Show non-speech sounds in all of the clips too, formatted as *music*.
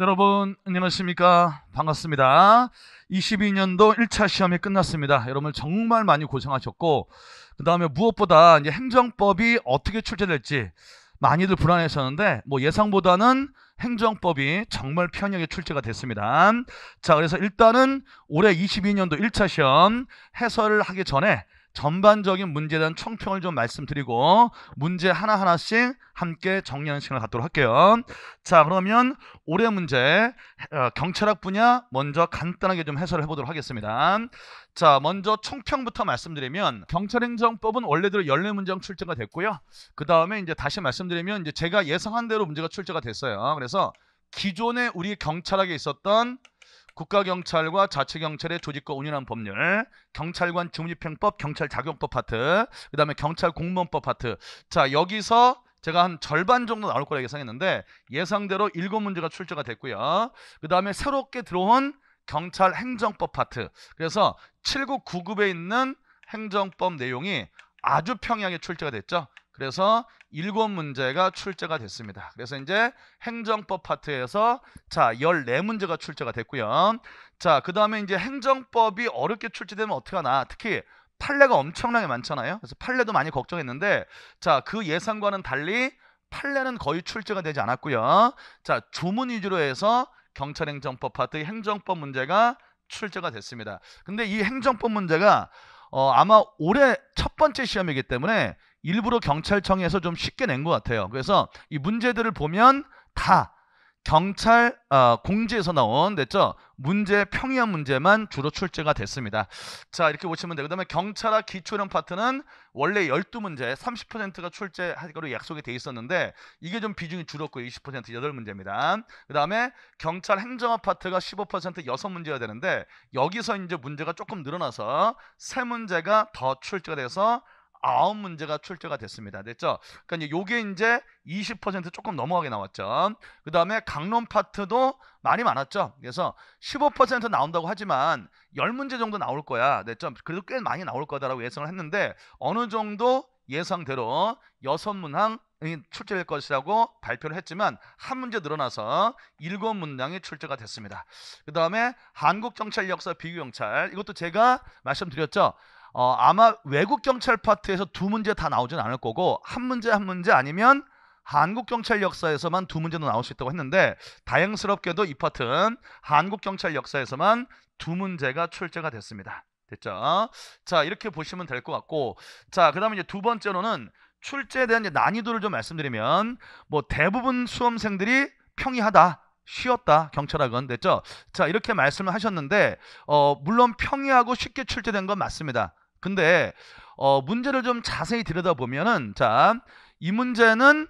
여러분 안녕하십니까 반갑습니다 22년도 1차 시험이 끝났습니다 여러분 정말 많이 고생하셨고 그 다음에 무엇보다 이제 행정법이 어떻게 출제될지 많이들 불안했었는데 뭐 예상보다는 행정법이 정말 편하게 출제가 됐습니다 자 그래서 일단은 올해 22년도 1차 시험 해설을 하기 전에 전반적인 문제에 대한 총평을 좀 말씀드리고 문제 하나하나씩 함께 정리하는 시간을 갖도록 할게요. 자 그러면 올해 문제 어, 경찰학 분야 먼저 간단하게 좀 해설을 해보도록 하겠습니다. 자 먼저 총평부터 말씀드리면 경찰행정법은 원래대로 연례 문장 출제가 됐고요. 그 다음에 이제 다시 말씀드리면 이제 제가 예상한 대로 문제가 출제가 됐어요. 그래서 기존에 우리 경찰학에 있었던 국가경찰과 자치경찰의 조직과 운영한 법률, 경찰관 주무집행법, 경찰작용법 파트, 그 다음에 경찰공무원법 파트. 자, 여기서 제가 한 절반 정도 나올 거라 예상했는데 예상대로 일곱 문제가 출제가 됐고요. 그 다음에 새롭게 들어온 경찰 행정법 파트. 그래서 7구 9급에 있는 행정법 내용이 아주 평양에 출제가 됐죠. 그래서 일곱 문제가 출제가 됐습니다. 그래서 이제 행정법 파트에서 자, 14문제가 출제가 됐고요. 자, 그다음에 이제 행정법이 어렵게 출제되면 어떡 하나? 특히 판례가 엄청나게 많잖아요. 그래서 판례도 많이 걱정했는데 자, 그 예상과는 달리 판례는 거의 출제가 되지 않았고요. 자, 조문 위주로 해서 경찰행정법 파트의 행정법 문제가 출제가 됐습니다. 근데 이 행정법 문제가 어, 아마 올해 첫 번째 시험이기 때문에 일부러 경찰청에서 좀 쉽게 낸 것 같아요. 그래서 이 문제들을 보면 다 경찰 어, 공지에서 나온 됐죠 문제 평이한 문제만 주로 출제가 됐습니다 자 이렇게 보시면 돼요 그 다음에 경찰학 기초령 파트는 원래 12문제 30%가 출제하기로 약속이 돼 있었는데 이게 좀 비중이 줄었고 20% 8문제입니다 그 다음에 경찰 행정학 파트가 15% 6문제가 되는데 여기서 이제 문제가 조금 늘어나서 3문제가 더 출제가 돼서 아홉 문제가 출제가 됐습니다. 됐죠? 그러니까 이게 이제 20% 조금 넘어가게 나왔죠. 그 다음에 강론 파트도 많이 많았죠. 그래서 15% 나온다고 하지만 10문제 정도 나올 거야. 됐죠? 그래도 꽤 많이 나올 거다라고 예상을 했는데 어느 정도 예상대로 6 문항 출제될 것이라고 발표를 했지만 한 문제 늘어나서 일곱 문장이 출제가 됐습니다. 그 다음에 한국 경찰 역사 비교 경찰 이것도 제가 말씀드렸죠. 어, 아마 외국 경찰 파트에서 두 문제 다 나오진 않을 거고 한 문제 한 문제 아니면 한국 경찰 역사에서만 두 문제도 나올 수 있다고 했는데 다행스럽게도 이 파트는 한국 경찰 역사에서만 두 문제가 출제가 됐습니다. 됐죠? 자 이렇게 보시면 될 것 같고 자 그다음에 이제 두 번째로는 출제에 대한 난이도를 좀 말씀드리면 뭐 대부분 수험생들이 평이하다 쉬웠다 경찰학은 됐죠 자 이렇게 말씀을 하셨는데 어 물론 평이하고 쉽게 출제된 건 맞습니다 근데 어, 문제를 좀 자세히 들여다보면은 자, 이 문제는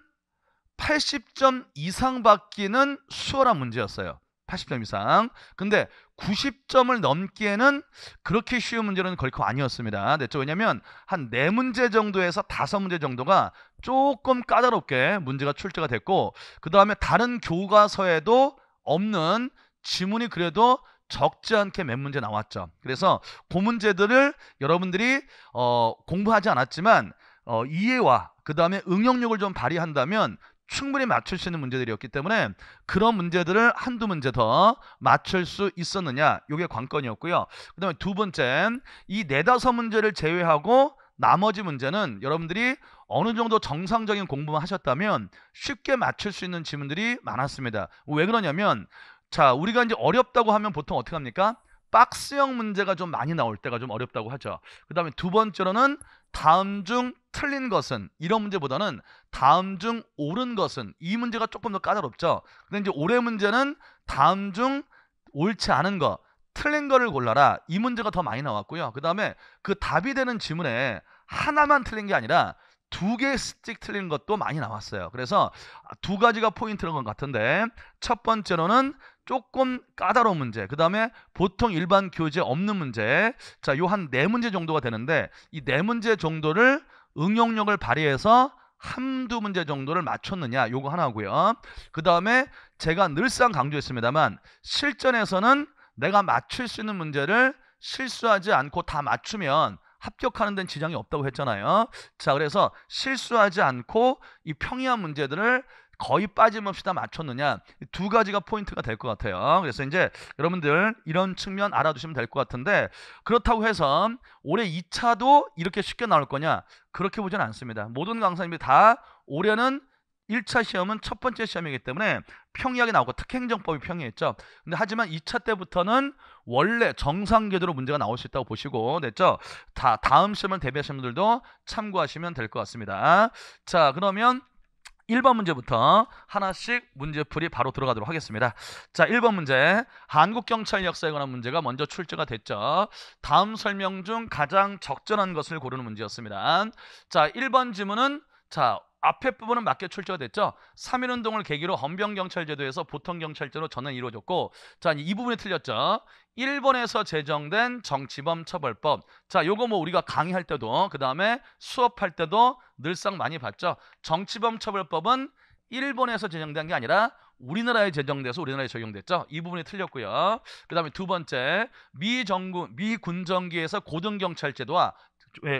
80점 이상 받기는 수월한 문제였어요. 80점 이상. 근데 90점을 넘기에는 그렇게 쉬운 문제는 거의 아니었습니다. 됐죠? 왜냐면 한 4문제 정도에서 5문제 정도가 조금 까다롭게 문제가 출제가 됐고 그 다음에 다른 교과서에도 없는 지문이 그래도 적지 않게 몇 문제 나왔죠. 그래서 그 문제들을 여러분들이 어, 공부하지 않았지만 어, 이해와 그 다음에 응용력을 좀 발휘한다면 충분히 맞출 수 있는 문제들이었기 때문에 그런 문제들을 한두 문제 더 맞출 수 있었느냐 이게 관건이었고요. 그 다음에 두 번째 이 네다섯 문제를 제외하고 나머지 문제는 여러분들이 어느 정도 정상적인 공부만 하셨다면 쉽게 맞출 수 있는 지문들이 많았습니다. 왜 그러냐면 자, 우리가 이제 어렵다고 하면 보통 어떻게 합니까? 박스형 문제가 좀 많이 나올 때가 좀 어렵다고 하죠. 그 다음에 두 번째로는 다음 중 틀린 것은 이런 문제보다는 다음 중 옳은 것은 이 문제가 조금 더 까다롭죠. 근데 이제 올해 문제는 다음 중 옳지 않은 것, 틀린 거를 골라라 이 문제가 더 많이 나왔고요. 그 다음에 그 답이 되는 지문에 하나만 틀린 게 아니라 두 개의 스틱 틀린 것도 많이 나왔어요. 그래서 아, 두 가지가 포인트인 것 같은데 첫 번째로는 조금 까다로운 문제, 그 다음에 보통 일반 교재 없는 문제, 자, 요 한 네 문제 정도가 되는데 이 네 문제 정도를 응용력을 발휘해서 한두 문제 정도를 맞췄느냐 요거 하나고요 그 다음에 제가 늘상 강조했습니다만 실전에서는 내가 맞출 수 있는 문제를 실수하지 않고 다 맞추면 합격하는 데는 지장이 없다고 했잖아요 자 그래서 실수하지 않고 이 평이한 문제들을 거의 빠짐없이 다 맞췄느냐 두 가지가 포인트가 될 것 같아요. 그래서 이제 여러분들 이런 측면 알아두시면 될 것 같은데 그렇다고 해서 올해 2차도 이렇게 쉽게 나올 거냐 그렇게 보지는 않습니다. 모든 강사님들이 다 올해는 1차 시험은 첫 번째 시험이기 때문에 평이하게 나오고 특행정법이 평이했죠. 근데 하지만 2차 때부터는 원래 정상 궤도로 문제가 나올 수 있다고 보시고 됐죠. 다 다음 시험을 대비하시는 분들도 참고하시면 될 것 같습니다. 자, 그러면 1번 문제부터 하나씩 문제풀이 바로 들어가도록 하겠습니다. 자, 1번 문제. 한국 경찰 역사에 관한 문제가 먼저 출제가 됐죠. 다음 설명 중 가장 적절한 것을 고르는 문제였습니다. 자, 1번 지문은 자, 앞에 부분은 맞게 출처가 됐죠. 3.1운동을 계기로 헌병경찰제도에서 보통경찰제로 전환 이루어졌고 자, 이 부분이 틀렸죠. 일본에서 제정된 정치범 처벌법 자, 요거 뭐 우리가 강의할 때도 그 다음에 수업할 때도 늘상 많이 봤죠. 정치범 처벌법은 일본에서 제정된 게 아니라 우리나라에 제정돼서 우리나라에 적용됐죠. 이 부분이 틀렸고요. 그 다음에 두 번째, 미 정군, 미 군정기에서 고등경찰제도와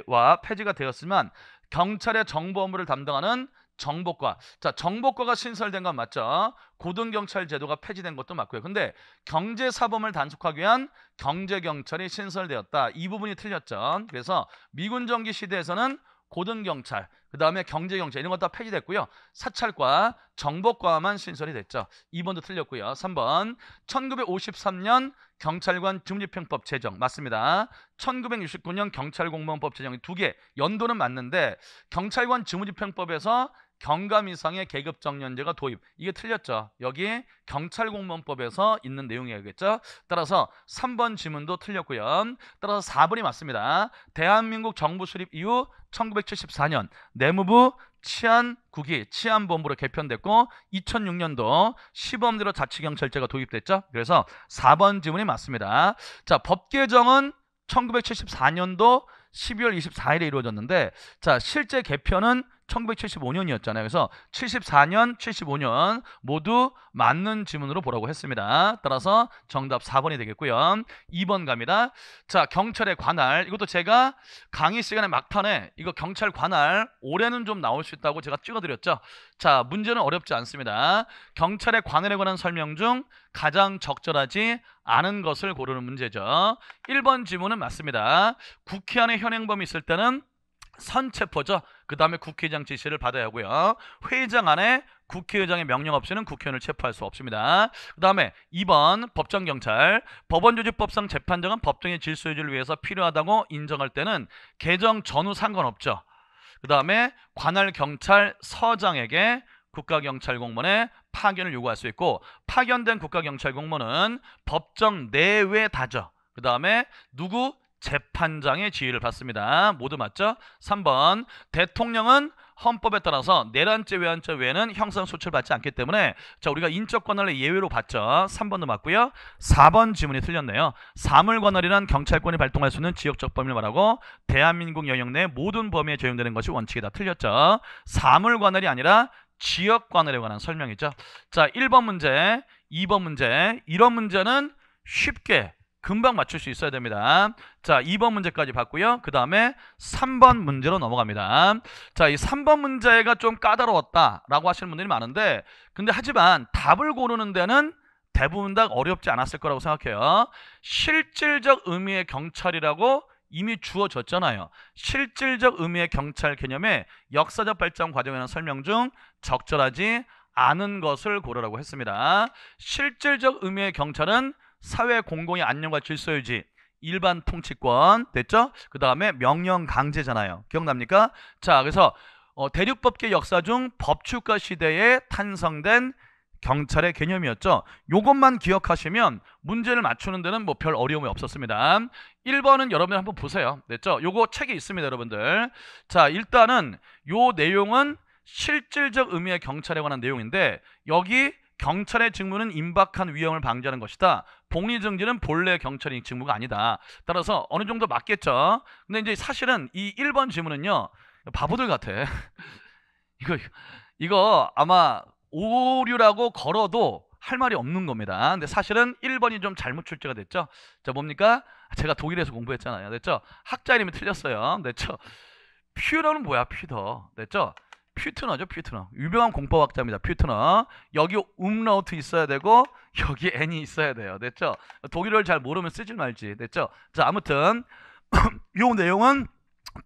와 폐지가 되었으면 경찰의 정보 업무를 담당하는 정보과. 자, 정보과가 신설된 건 맞죠. 고등경찰 제도가 폐지된 것도 맞고요. 근데 경제사범을 단속하기 위한 경제경찰이 신설되었다. 이 부분이 틀렸죠. 그래서 미군정기 시대에서는 고등경찰, 그 다음에 경제경찰 이런 것다 폐지됐고요. 사찰과 정보과만 신설이 됐죠. 2번도 틀렸고요. 3번 1953년 경찰관 중립형법 제정 맞습니다. 1969년 경찰공무원법 제정이 두 개 연도는 맞는데 경찰관 중립형법에서 경감 이상의 계급 정년제가 도입 이게 틀렸죠 여기 경찰공무원법에서 있는 내용이겠죠 따라서 3번 지문도 틀렸고요 따라서 4번이 맞습니다 대한민국 정부 수립 이후 1974년 내무부 치안국이 치안본부로 개편됐고 2006년도 시범대로 자치경찰제가 도입됐죠. 그래서 4번 지문이 맞습니다. 자, 법 개정은 1974년도 12월 24일에 이루어졌는데 자, 실제 개편은 1975년이었잖아요. 그래서 74년, 75년 모두 맞는 지문으로 보라고 했습니다. 따라서 정답 4번이 되겠고요. 2번 갑니다. 자, 경찰의 관할. 이것도 제가 강의 시간에 막판에 이거 경찰 관할 올해는 좀 나올 수 있다고 제가 찍어드렸죠. 자, 문제는 어렵지 않습니다. 경찰의 관할에 관한 설명 중 가장 적절하지 않은 것을 고르는 문제죠. 1번 지문은 맞습니다. 국회 안에 현행범이 있을 때는 선체포죠. 그 다음에 국회의장 지시를 받아야 하고요. 회의장 안에 국회의장의 명령 없이는 국회의원을 체포할 수 없습니다. 그 다음에 2번 법정경찰 법원조직법상 재판정은 법정의 질서 유지를 위해서 필요하다고 인정할 때는 개정 전후 상관없죠. 그 다음에 관할경찰서장에게 국가경찰공무원의 파견을 요구할 수 있고 파견된 국가경찰공무원은 법정 내외 다죠. 그 다음에 누구 재판장의 지휘를 받습니다. 모두 맞죠? 3번 대통령은 헌법에 따라서 내란죄 외환죄 외에는 형사 소출 받지 않기 때문에 자 우리가 인적 관을 예외로 받죠. 3번도 맞고요. 4번 지문이 틀렸네요. 사물 관할이란 경찰권이 발동할 수 있는 지역적 범위를 말하고 대한민국 영역 내 모든 범위에 적용되는 것이 원칙이다. 틀렸죠. 사물 관할이 아니라 지역 관할에 관한 설명이죠. 자 1번 문제, 2번 문제 이런 문제는 쉽게 금방 맞출 수 있어야 됩니다. 자, 2번 문제까지 봤고요. 그 다음에 3번 문제로 넘어갑니다. 자, 이 3번 문제가 좀 까다로웠다라고 하시는 분들이 많은데 근데 하지만 답을 고르는 데는 대부분 다 어렵지 않았을 거라고 생각해요. 실질적 의미의 경찰이라고 이미 주어졌잖아요. 실질적 의미의 경찰 개념의 역사적 발전 과정이 대한 설명 중 적절하지 않은 것을 고르라고 했습니다. 실질적 의미의 경찰은 사회 공공의 안녕과 질서 유지 일반 통치권 됐죠? 그 다음에 명령 강제잖아요. 기억납니까? 자 그래서 어, 대륙법계 역사 중법치가 시대에 탄성된 경찰의 개념이었죠. 요것만 기억하시면 문제를 맞추는 데는 뭐 별 어려움이 없었습니다. 1번은 여러분들 한번 보세요. 됐죠? 요거 책에 있습니다, 여러분들. 자, 일단은 요 내용은 실질적 의미의 경찰에 관한 내용인데 여기 경찰의 직무는 임박한 위험을 방지하는 것이다. 복리정지는 본래 경찰 인증부가 아니다. 따라서 어느 정도 맞겠죠. 근데 이제 사실은 이 1번 질문은요 바보들 같아. *laughs* 이거 이거 아마 오류라고 걸어도 할 말이 없는 겁니다. 근데 사실은 1번이 좀 잘못 출제가 됐죠. 자, 뭡니까? 제가 독일에서 공부했잖아요. 됐죠? 학자 이름이 틀렸어요. 됐죠? 퓨더는 뭐야, 퓨더. 됐죠? 퓨트너죠 퓨트너 유명한 공포학자입니다 퓨트너 여기 움라우트 있어야 되고 여기 n이 있어야 돼요 됐죠 독일어를 잘 모르면 쓰지 말지 됐죠 자 아무튼 *clears throat* 요 내용은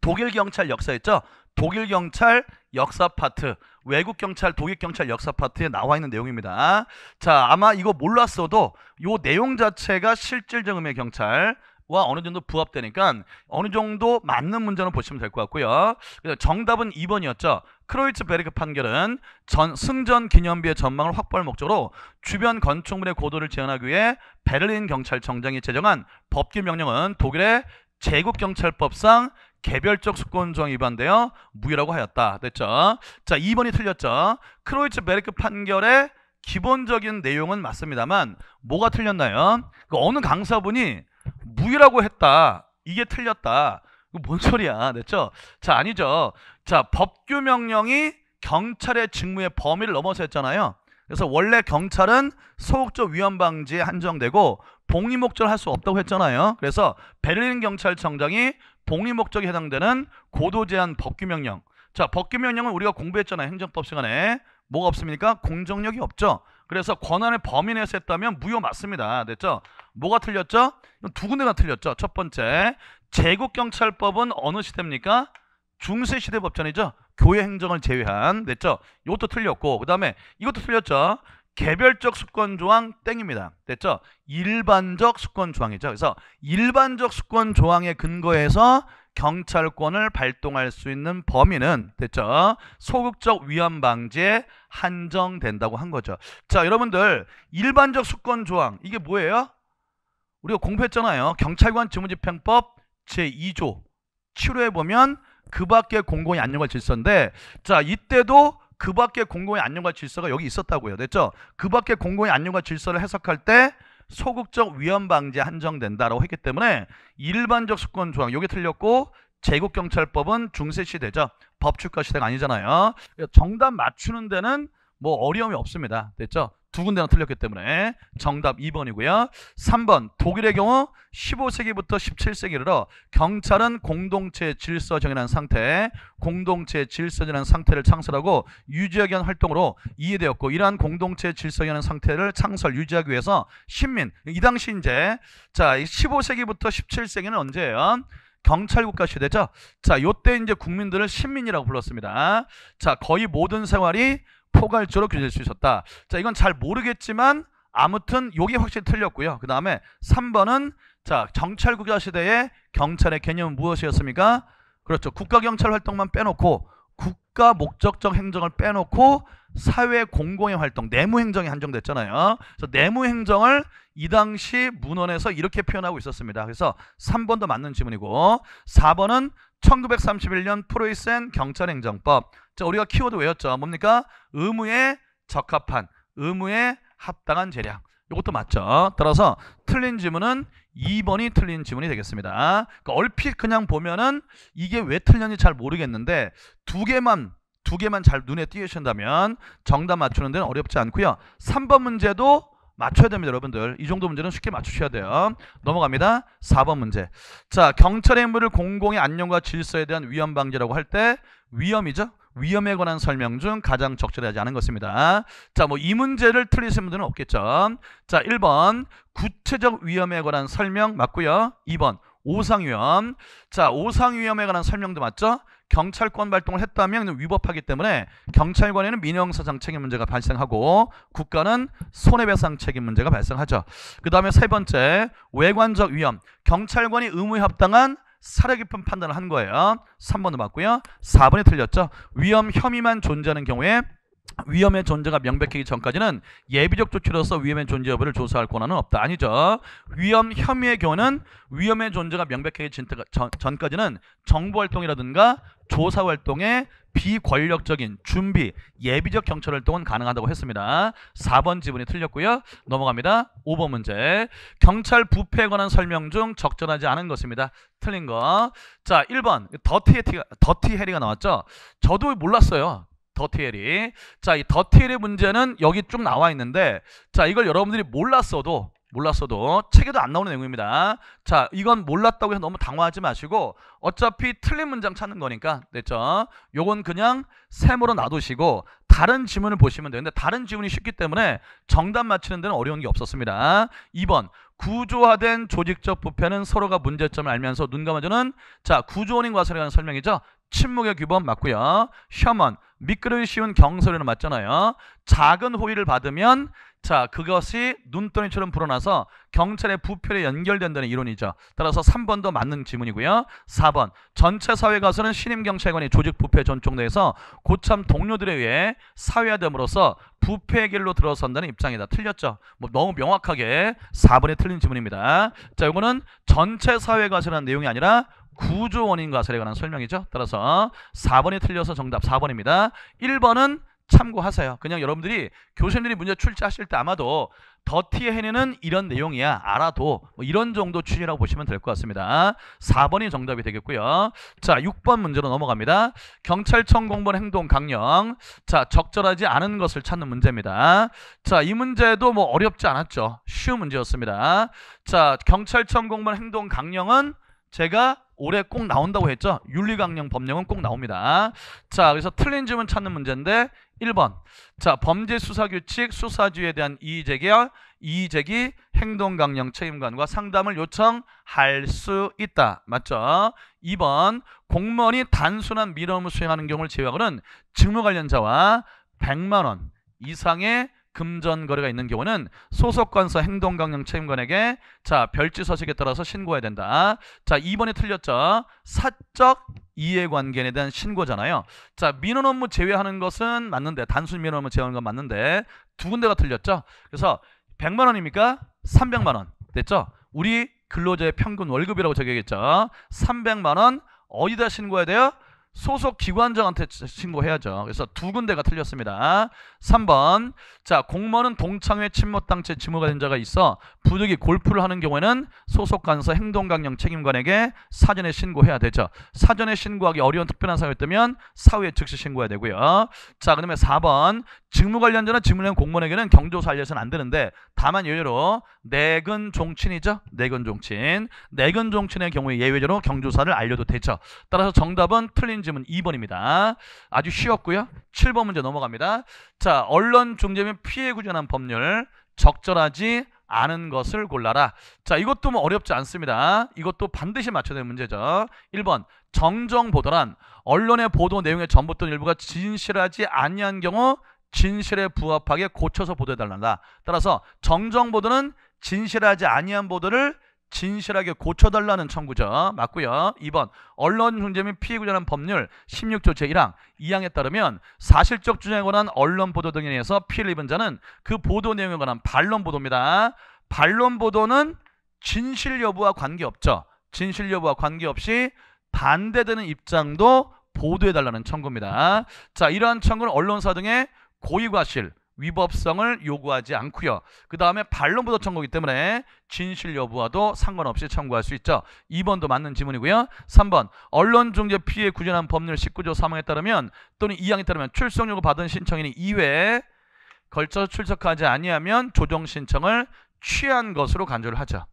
독일 경찰 역사 있죠 독일 경찰 역사 파트 외국 경찰 독일 경찰 역사 파트에 나와 있는 내용입니다 자 아마 이거 몰랐어도 요 내용 자체가 실질적음의 경찰 와 어느 정도 부합되니까 어느 정도 맞는 문제는 보시면 될 것 같고요. 정답은 2번이었죠. 크로이츠베르크 판결은 전, 승전 기념비의 전망을 확보할 목적으로 주변 건축물의 고도를 제한하기 위해 베를린 경찰청장이 제정한 법규 명령은 독일의 제국경찰법상 개별적 수권조항 위반되어 무효라고 하였다. 됐죠? 자, 2번이 틀렸죠? 크로이츠베르크 판결의 기본적인 내용은 맞습니다만 뭐가 틀렸나요? 그 어느 강사분이 무효라고 했다. 이게 틀렸다. 뭔 소리야. 됐죠? 자, 아니죠. 자, 법규 명령이 경찰의 직무의 범위를 넘어서 했잖아요. 그래서 원래 경찰은 소극적 위험 방지에 한정되고 복리 목적을 할 수 없다고 했잖아요. 그래서 베를린 경찰청장이 복리 목적에 해당되는 고도 제한 법규 명령. 자, 법규 명령은 우리가 공부했잖아요. 행정법 시간에. 뭐가 없습니까? 공정력이 없죠. 그래서 권한을 범위 내에서 했다면 무효 맞습니다. 됐죠? 뭐가 틀렸죠? 두 군데가 틀렸죠. 첫 번째, 제국경찰법은 어느 시대입니까? 중세 시대 법전이죠. 교회 행정을 제외한 됐죠. 이것도 틀렸고 그다음에 이것도 틀렸죠. 개별적 수권 조항 땡입니다. 됐죠? 일반적 수권 조항이죠. 그래서 일반적 수권 조항에 근거해서 경찰권을 발동할 수 있는 범위는 됐죠? 소극적 위험 방지에 한정된다고 한 거죠. 자, 여러분들 일반적 수권 조항 이게 뭐예요? 우리가 공표했잖아요 경찰관 직무집행법 제2조 7호에 보면 그 밖에 공공의 안녕과 질서인데 자 이때도 그 밖에 공공의 안녕과 질서가 여기 있었다고요. 됐죠? 그 밖에 공공의 안녕과 질서를 해석할 때 소극적 위험 방지 한정된다라고 했기 때문에 일반적 수권 조항 여기 틀렸고 제국경찰법은 중세시 대죠. 법치국가 시대가 아니잖아요. 그러니까 정답 맞추는 데는 뭐 어려움이 없습니다. 됐죠? 두 군데나 틀렸기 때문에 정답 2번이고요. 3번 독일의 경우 15세기부터 17세기로 경찰은 공동체 질서 정의란 상태, 공동체 질서 정의란 상태를 창설하고 유지하기 위한 활동으로 이해되었고 이러한 공동체 질서 정의란 상태를 창설 유지하기 위해서 신민 이 당시 이제 자 15세기부터 17세기는 언제예요? 경찰국가 시대죠. 자, 요때 이제 국민들을 신민이라고 불렀습니다. 자, 거의 모든 생활이 포괄적으로 규제할 수 있었다. 자, 이건 잘 모르겠지만 아무튼 요게 확실히 틀렸고요. 그 다음에 3번은 자 정찰 국자시대에 경찰의 개념은 무엇이었습니까? 그렇죠. 국가 경찰 활동만 빼놓고 국가 목적적 행정을 빼놓고 사회 공공의 활동, 내무 행정이 한정됐잖아요. 그래서 내무 행정을 이 당시 문헌에서 이렇게 표현하고 있었습니다. 그래서 3번도 맞는 질문이고 4번은 1931년 프로이센 경찰 행정법 자, 우리가 키워드 외웠죠. 뭡니까? 의무에 적합한, 의무에 합당한 재량. 이것도 맞죠. 따라서 틀린 지문은 2번이 틀린 지문이 되겠습니다. 그러니까 얼핏 그냥 보면은 이게 왜 틀렸는지 잘 모르겠는데 두 개만 두 개만 잘 눈에 띄우신다면 정답 맞추는 데는 어렵지 않고요. 3번 문제도 맞춰야 됩니다 여러분들 이 정도 문제는 쉽게 맞추셔야 돼요 넘어갑니다 4번 문제 자 경찰의 임무를 공공의 안녕과 질서에 대한 위험 방지라고 할 때 위험이죠 위험에 관한 설명 중 가장 적절하지 않은 것입니다. 자, 뭐 이 문제를 틀리신 분들은 없겠죠. 자, 1번 구체적 위험에 관한 설명 맞고요. 2번 오상위험. 자, 오상위험에 관한 설명도 맞죠? 경찰권 발동을 했다면 위법하기 때문에 경찰관에는 민영사상 책임 문제가 발생하고 국가는 손해배상 책임 문제가 발생하죠. 그 다음에 세 번째, 외관적 위험. 경찰관이 의무에 합당한 사려 깊은 판단을 한 거예요. 3번도 맞고요. 4번이 틀렸죠. 위험 혐의만 존재하는 경우에 위험의 존재가 명백하기 전까지는 예비적 조치로서 위험의 존재 여부를 조사할 권한은 없다. 아니죠. 위험 혐의의 경우는 위험의 존재가 명백하기 전까지는 정보활동이라든가 조사활동에 비권력적인 준비, 예비적 경찰활동은 가능하다고 했습니다. 4번 지문이 틀렸고요. 넘어갑니다. 5번 문제. 경찰 부패에 관한 설명 중 적절하지 않은 것입니다. 틀린 거. 자, 1번. 더티, 해리가, 더티 해리가 나왔죠. 저도 몰랐어요. 더티엘이 자이 더티엘의 문제는 여기 좀 나와 있는데 자 이걸 여러분들이 몰랐어도 몰랐어도 책에도 안 나오는 내용입니다. 자, 이건 몰랐다고 해서 너무 당황하지 마시고 어차피 틀린 문장 찾는 거니까 됐죠? 요건 그냥 셈으로 놔두시고 다른 지문을 보시면 되는데 다른 지문이 쉽기 때문에 정답 맞추는 데는 어려운 게 없었습니다. 2번 구조화된 조직적 부패는 서로가 문제점을 알면서 눈 감아주는 자 구조원인과 사례라는 설명이죠. 침묵의 규범 맞고요. 혐언, 미끄러지 쉬운 경솔에는 맞잖아요. 작은 호의를 받으면 자, 그것이 눈덩이처럼 불어나서 경찰의 부패로 연결된다는 이론이죠. 따라서 3번도 맞는 지문이고요. 4번 전체 사회가서는 신임 경찰관이 조직 부패 전쪽 내에서 고참 동료들에 의해 사회화됨으로써 부패의 길로 들어선다는 입장이다. 틀렸죠. 뭐 너무 명확하게 4번이 틀린 지문입니다. 자, 이거는 전체 사회가서라는 내용이 아니라 구조 원인 과설에 관한 설명이죠. 따라서 4번이 틀려서 정답 4번입니다. 1번은 참고하세요. 그냥 여러분들이 교수님들이 문제 출제하실 때 아마도 더티의 해내는 이런 내용이야 알아도 뭐 이런 정도 취지라고 보시면 될 것 같습니다 4번이 정답이 되겠고요 자 6번 문제로 넘어갑니다 경찰청 공무원 행동 강령 자 적절하지 않은 것을 찾는 문제입니다 자이 문제도 뭐 어렵지 않았죠 쉬운 문제였습니다 자 경찰청 공무원 행동 강령은 제가 올해 꼭 나온다고 했죠. 윤리강령 법령은 꼭 나옵니다. 자, 그래서 틀린 질문 찾는 문제인데 1번. 자, 범죄 수사 규칙 수사주에 대한 이의 제기 이의 제기 행동 강령 책임관과 상담을 요청할 수 있다. 맞죠? 2번. 공무원이 단순한 밀어을 수행하는 경우를 제외하고는 직무 관련자와 100만 원 이상의 금전 거래가 있는 경우는 소속관서 행동강령 채임관에게자 별지 서식에 따라서 신고해야 된다. 자 2번이 틀렸죠. 사적 이해관계에 대한 신고잖아요. 자 민원 업무 제외하는 것은 맞는데 단순 민원 업무 제외하는 건 맞는데 두 군데가 틀렸죠. 그래서 100만 원입니까? 300만 원 됐죠? 우리 근로자의 평균 월급이라고 적용했죠. 300만 원 어디다 신고해야 돼요? 소속 기관장한테 신고해야죠. 그래서 두 군데가 틀렸습니다. 3번 자 공무원은 동창회 친모당체 지무가된 자가 있어 부득이 골프를 하는 경우에는 소속 간사 행동강령 책임관에게 사전에 신고해야 되죠. 사전에 신고하기 어려운 특별한 사유가 있다면 사후에 즉시 신고해야 되고요. 자 그다음에 4번 직무 관련자나 직무관 공무원에게는 경조사 알려서는 안 되는데 다만 예외로 내근 네 종친이죠. 내근 네 종친 내근 네 종친의 경우에 예외적으로 경조사를 알려도 되죠. 따라서 정답은 틀린 질문 2번입니다. 아주 쉬웠고요. 7번 문제 넘어갑니다. 자, 언론 중재 및 피해 구전한 법률 적절하지 않은 것을 골라라. 자, 이것도 뭐 어렵지 않습니다. 이것도 반드시 맞춰야 될 문제죠. 1번 정정보도란 언론의 보도 내용의 전부 또는 일부가 진실하지 아니한 경우 진실에 부합하게 고쳐서 보도해달란다. 따라서 정정보도는 진실하지 아니한 보도를 진실하게 고쳐달라는 청구죠. 맞고요. 2번 언론 중재 및 피해 구제라는 법률 16조 제1항 2항에 따르면 사실적 주장에 관한 언론 보도 등에 의해서 피해를 입은 자는 그 보도 내용에 관한 반론 보도입니다. 반론 보도는 진실 여부와 관계없죠. 진실 여부와 관계없이 반대되는 입장도 보도해달라는 청구입니다. 자, 이러한 청구는 언론사 등의 고의과실, 위법성을 요구하지 않고요. 그 다음에 반론부터 청구기 때문에 진실 여부와도 상관없이 청구할 수 있죠. 2번도 맞는 지문이고요. 3번 언론중재 피해 구제한 법률 19조 3항에 따르면 또는 2항에 따르면 출석 요구 받은 신청인이 이회에 걸쳐 출석하지 아니하면 조정 신청을 취한 것으로 간주를 하죠.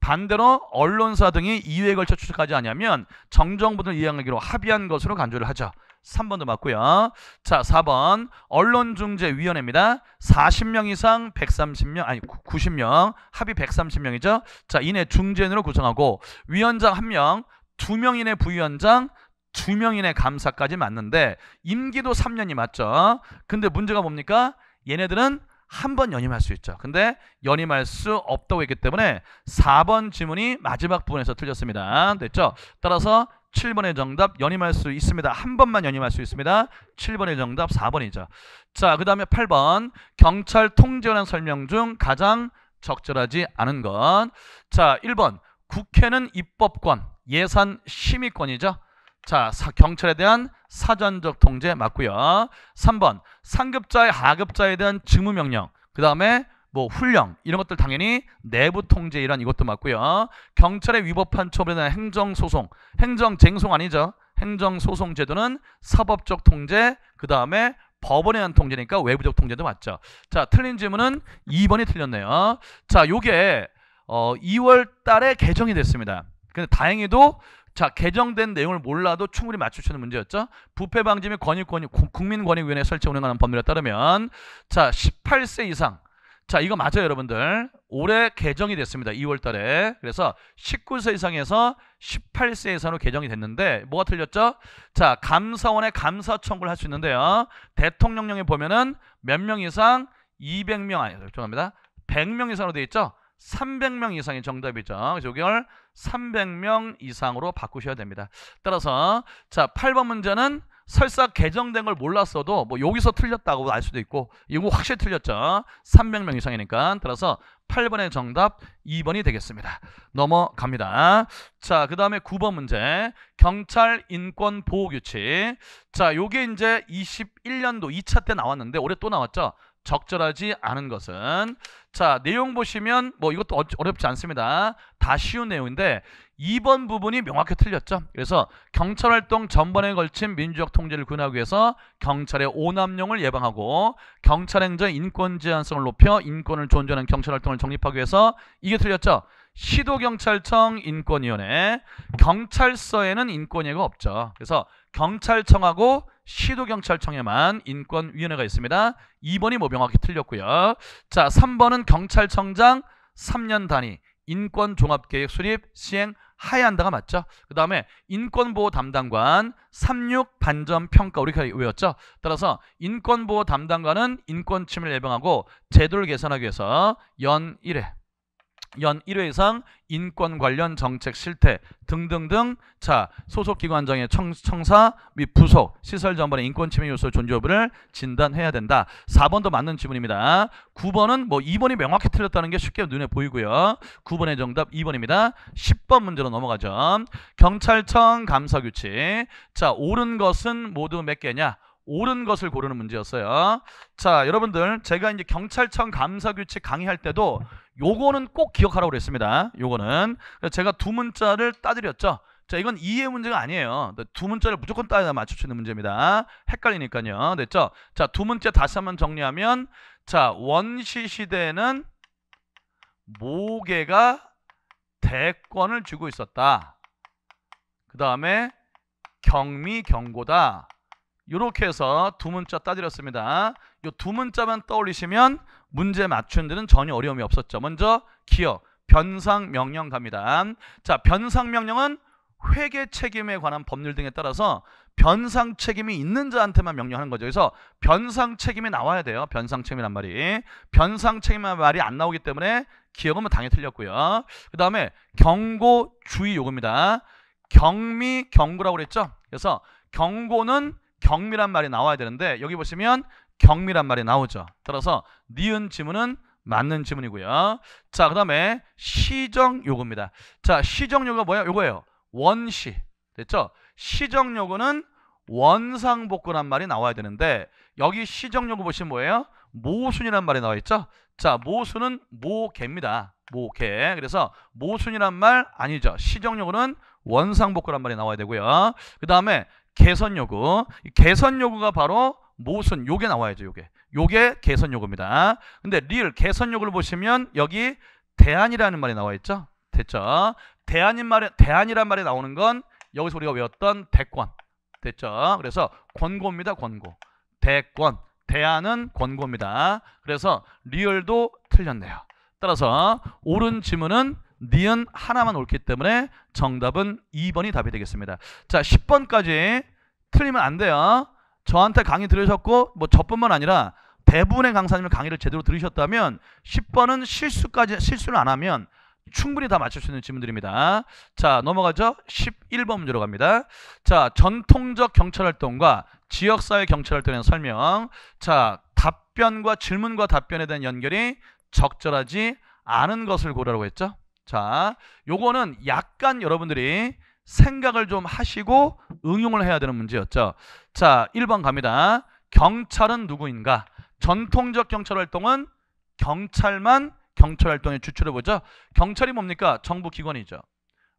반대로 언론사 등이 이회에 걸쳐 출석하지 아니하면 정정부를 이항하기로 합의한 것으로 간주를 하죠. 3번도 맞고요. 자, 4번 언론중재위원회입니다. 40명 이상 130명 아니 90명 합의 130명이죠. 자, 이내 중재인으로 구성하고 위원장 1명, 2명 이내 부위원장, 2명 이내 감사까지 맞는데 임기도 3년이 맞죠. 근데 문제가 뭡니까? 얘네들은 한 번 연임할 수 있죠. 근데 연임할 수 없다고 했기 때문에 4번 지문이 마지막 부분에서 틀렸습니다. 됐죠? 따라서 7번의 정답 연임할 수 있습니다. 한 번만 연임할 수 있습니다. 7번의 정답 4번이죠. 자, 그 다음에 8번 경찰 통제원한 설명 중 가장 적절하지 않은 것. 자, 1번 국회는 입법권, 예산 심의권이죠. 자, 사, 경찰에 대한 사전적 통제 맞고요. 3번 상급자의 하급자에 대한 직무명령, 그 다음에 뭐 훈령 이런 것들 당연히 내부 통제 이란 이것도 맞고요. 경찰의 위법한 처분에 대한 행정 소송, 행정 쟁송 아니죠. 행정 소송 제도는 사법적 통제, 그 다음에 법원에 한 통제니까 외부적 통제도 맞죠. 자, 틀린 질문은 2번이 틀렸네요. 자, 요게 어, 2월 달에 개정이 됐습니다. 근데 다행히도 자 개정된 내용을 몰라도 충분히 맞추시는 문제였죠. 부패 방지 및 권익 권익 국민 권익위원회 설치 운영하는 법률에 따르면 자 18세 이상 자 이거 맞아요 여러분들 올해 개정이 됐습니다 2월 달에 그래서 19세 이상에서 18세 이상으로 개정이 됐는데 뭐가 틀렸죠 자 감사원에 감사 청구를 할 수 있는데요 대통령령에 보면은 몇 명 이상 200명 아니 죄송합니다 100명 이상으로 돼 있죠 300명 이상이 정답이죠 그래서 결 300명 이상으로 바꾸셔야 됩니다 따라서 자 8번 문제는 설사 개정된 걸 몰랐어도 뭐 여기서 틀렸다고 알 수도 있고 이거 확실히 틀렸죠. 300명 이상이니까 따라서 8번의 정답 2번이 되겠습니다. 넘어갑니다. 자, 그 다음에 9번 문제. 경찰 인권 보호 규칙. 자, 요게 이제 21년도 2차 때 나왔는데 올해 또 나왔죠. 적절하지 않은 것은 자 내용 보시면 뭐 이것도 어렵지 않습니다 다 쉬운 내용인데 2번 부분이 명확히 틀렸죠 그래서 경찰활동 전반에 걸친 민주적 통제를 구현하기 위해서 경찰의 오남용을 예방하고 경찰행정 인권제한성을 높여 인권을 존중하는 경찰활동을 정립하기 위해서 이게 틀렸죠 시도경찰청 인권위원회 경찰서에는 인권위가 없죠 그래서 경찰청하고 시도경찰청에만 인권위원회가 있습니다. 2번이 뭐 명확히 틀렸고요. 자 3번은 경찰청장 3년 단위 인권종합계획 수립 시행 하야 한다가 맞죠? 그 다음에 인권보호 담당관 36반전 평가 우리가 외웠죠? 따라서 인권보호 담당관은 인권침해를 예방하고 제도를 개선하기 위해서 연 1회 연 1회 이상 인권 관련 정책 실태 등등등 자 소속 기관장의 청, 사및 부속 시설 전반의 인권 침해 요소 존재 여부를 진단해야 된다. 4번도 맞는 지문입니다. 9번은 뭐 2번이 명확히 틀렸다는 게 쉽게 눈에 보이고요. 9번의 정답 2번입니다. 10번 문제로 넘어가죠. 경찰청 감사 규칙 자 옳은 것은 모두 몇 개냐 옳은 것을 고르는 문제였어요. 자, 여러분들 제가 이제 경찰청 감사 규칙 강의할 때도 요거는 꼭 기억하라고 그랬습니다. 요거는 제가 두 문자를 따드렸죠. 자, 이건 이해 문제가 아니에요. 두 문자를 무조건 따야 맞출 수 있는 문제입니다. 헷갈리니까요. 됐죠? 자, 두문자 다시 한번 정리하면 자, 원시 시대에는 모계가 대권을 쥐고 있었다. 그 다음에 경미 경고다. 이렇게 해서 두 문자 따드렸습니다. 이 두 문자만 떠올리시면 문제 맞추는 데는 전혀 어려움이 없었죠. 먼저 기억, 변상 명령 갑니다. 자, 변상 명령은 회계 책임에 관한 법률 등에 따라서 변상 책임이 있는 자한테만 명령하는 거죠. 그래서 변상 책임이 나와야 돼요. 변상 책임이란 말이. 변상 책임이란 말이 안 나오기 때문에 기억은 뭐 당연히 틀렸고요. 그 다음에 경고 주의 요구입니다. 경미 경고라고 그랬죠. 그래서 경고는 경미란 말이 나와야 되는데 여기 보시면 경미란 말이 나오죠. 따라서 니은 지문은 맞는 지문이고요. 자, 그 다음에 시정요구입니다. 자, 시정요구가 뭐야? 요거예요. 원시. 됐죠? 시정요구는 원상복구란 말이 나와야 되는데 여기 시정요구 보시면 뭐예요? 모순이란 말이 나와 있죠? 자, 모순은 모개입니다. 모개. 그래서 모순이란 말 아니죠. 시정요구는 원상복구란 말이 나와야 되고요. 그 다음에 개선 요구. 개선 요구가 바로 무슨 요게 나와야죠, 요게. 요게 개선 요구입니다. 근데 리을 개선 요구를 보시면 여기 대안이라는 말이 나와 있죠. 됐죠? 대안인 말에 대안이란 말이 나오는 건 여기서 우리가 외웠던 대권. 됐죠? 그래서 권고입니다, 권고. 대권. 대안은 권고입니다. 그래서 리얼도 틀렸네요. 따라서 옳은 지문은 니은 하나만 옳기 때문에 정답은 2번이 답이 되겠습니다. 자 10번까지 틀리면 안 돼요. 저한테 강의 들으셨고 뭐 저뿐만 아니라 대부분의 강사님의 강의를 제대로 들으셨다면 10번은 실수까지 실수를 안 하면 충분히 다 맞출 수 있는 질문들입니다. 자 넘어가죠. 11번 문제로 갑니다. 자 전통적 경찰활동과 지역사회 경찰활동에 대한 설명 자 답변과 질문과 답변에 대한 연결이 적절하지 않은 것을 고르라고 했죠. 자, 요거는 약간 여러분들이 생각을 좀 하시고 응용을 해야 되는 문제였죠. 자, 1번 갑니다. 경찰은 누구인가? 전통적 경찰 활동은 경찰만 경찰 활동에 주출해 보죠. 경찰이 뭡니까? 정부 기관이죠.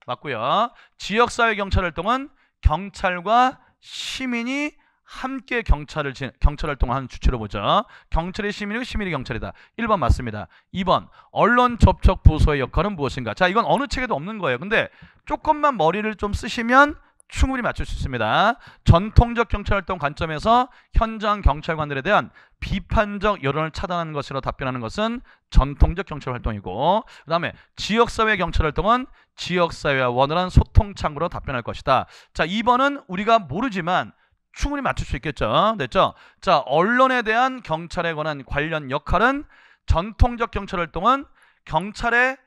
맞고요. 지역사회 경찰 활동은 경찰과 시민이 함께 경찰을 지, 경찰 활동을 하는 주체로 보죠. 경찰이 시민이고 시민이 경찰이다. 1번 맞습니다. 2번 언론 접촉 부서의 역할은 무엇인가? 자, 이건 어느 책에도 없는 거예요. 근데 조금만 머리를 좀 쓰시면 충분히 맞출 수 있습니다. 전통적 경찰 활동 관점에서 현장 경찰관들에 대한 비판적 여론을 차단하는 것으로 답변하는 것은 전통적 경찰 활동이고 그다음에 지역 사회 경찰 활동은 지역 사회와 원활한 소통 창구로 답변할 것이다. 자, 2번은 우리가 모르지만 충분히 맞출 수 있겠죠. 됐죠? 자, 언론에 대한 경찰에 관한 관련 역할은 전통적 경찰 활동은 경찰의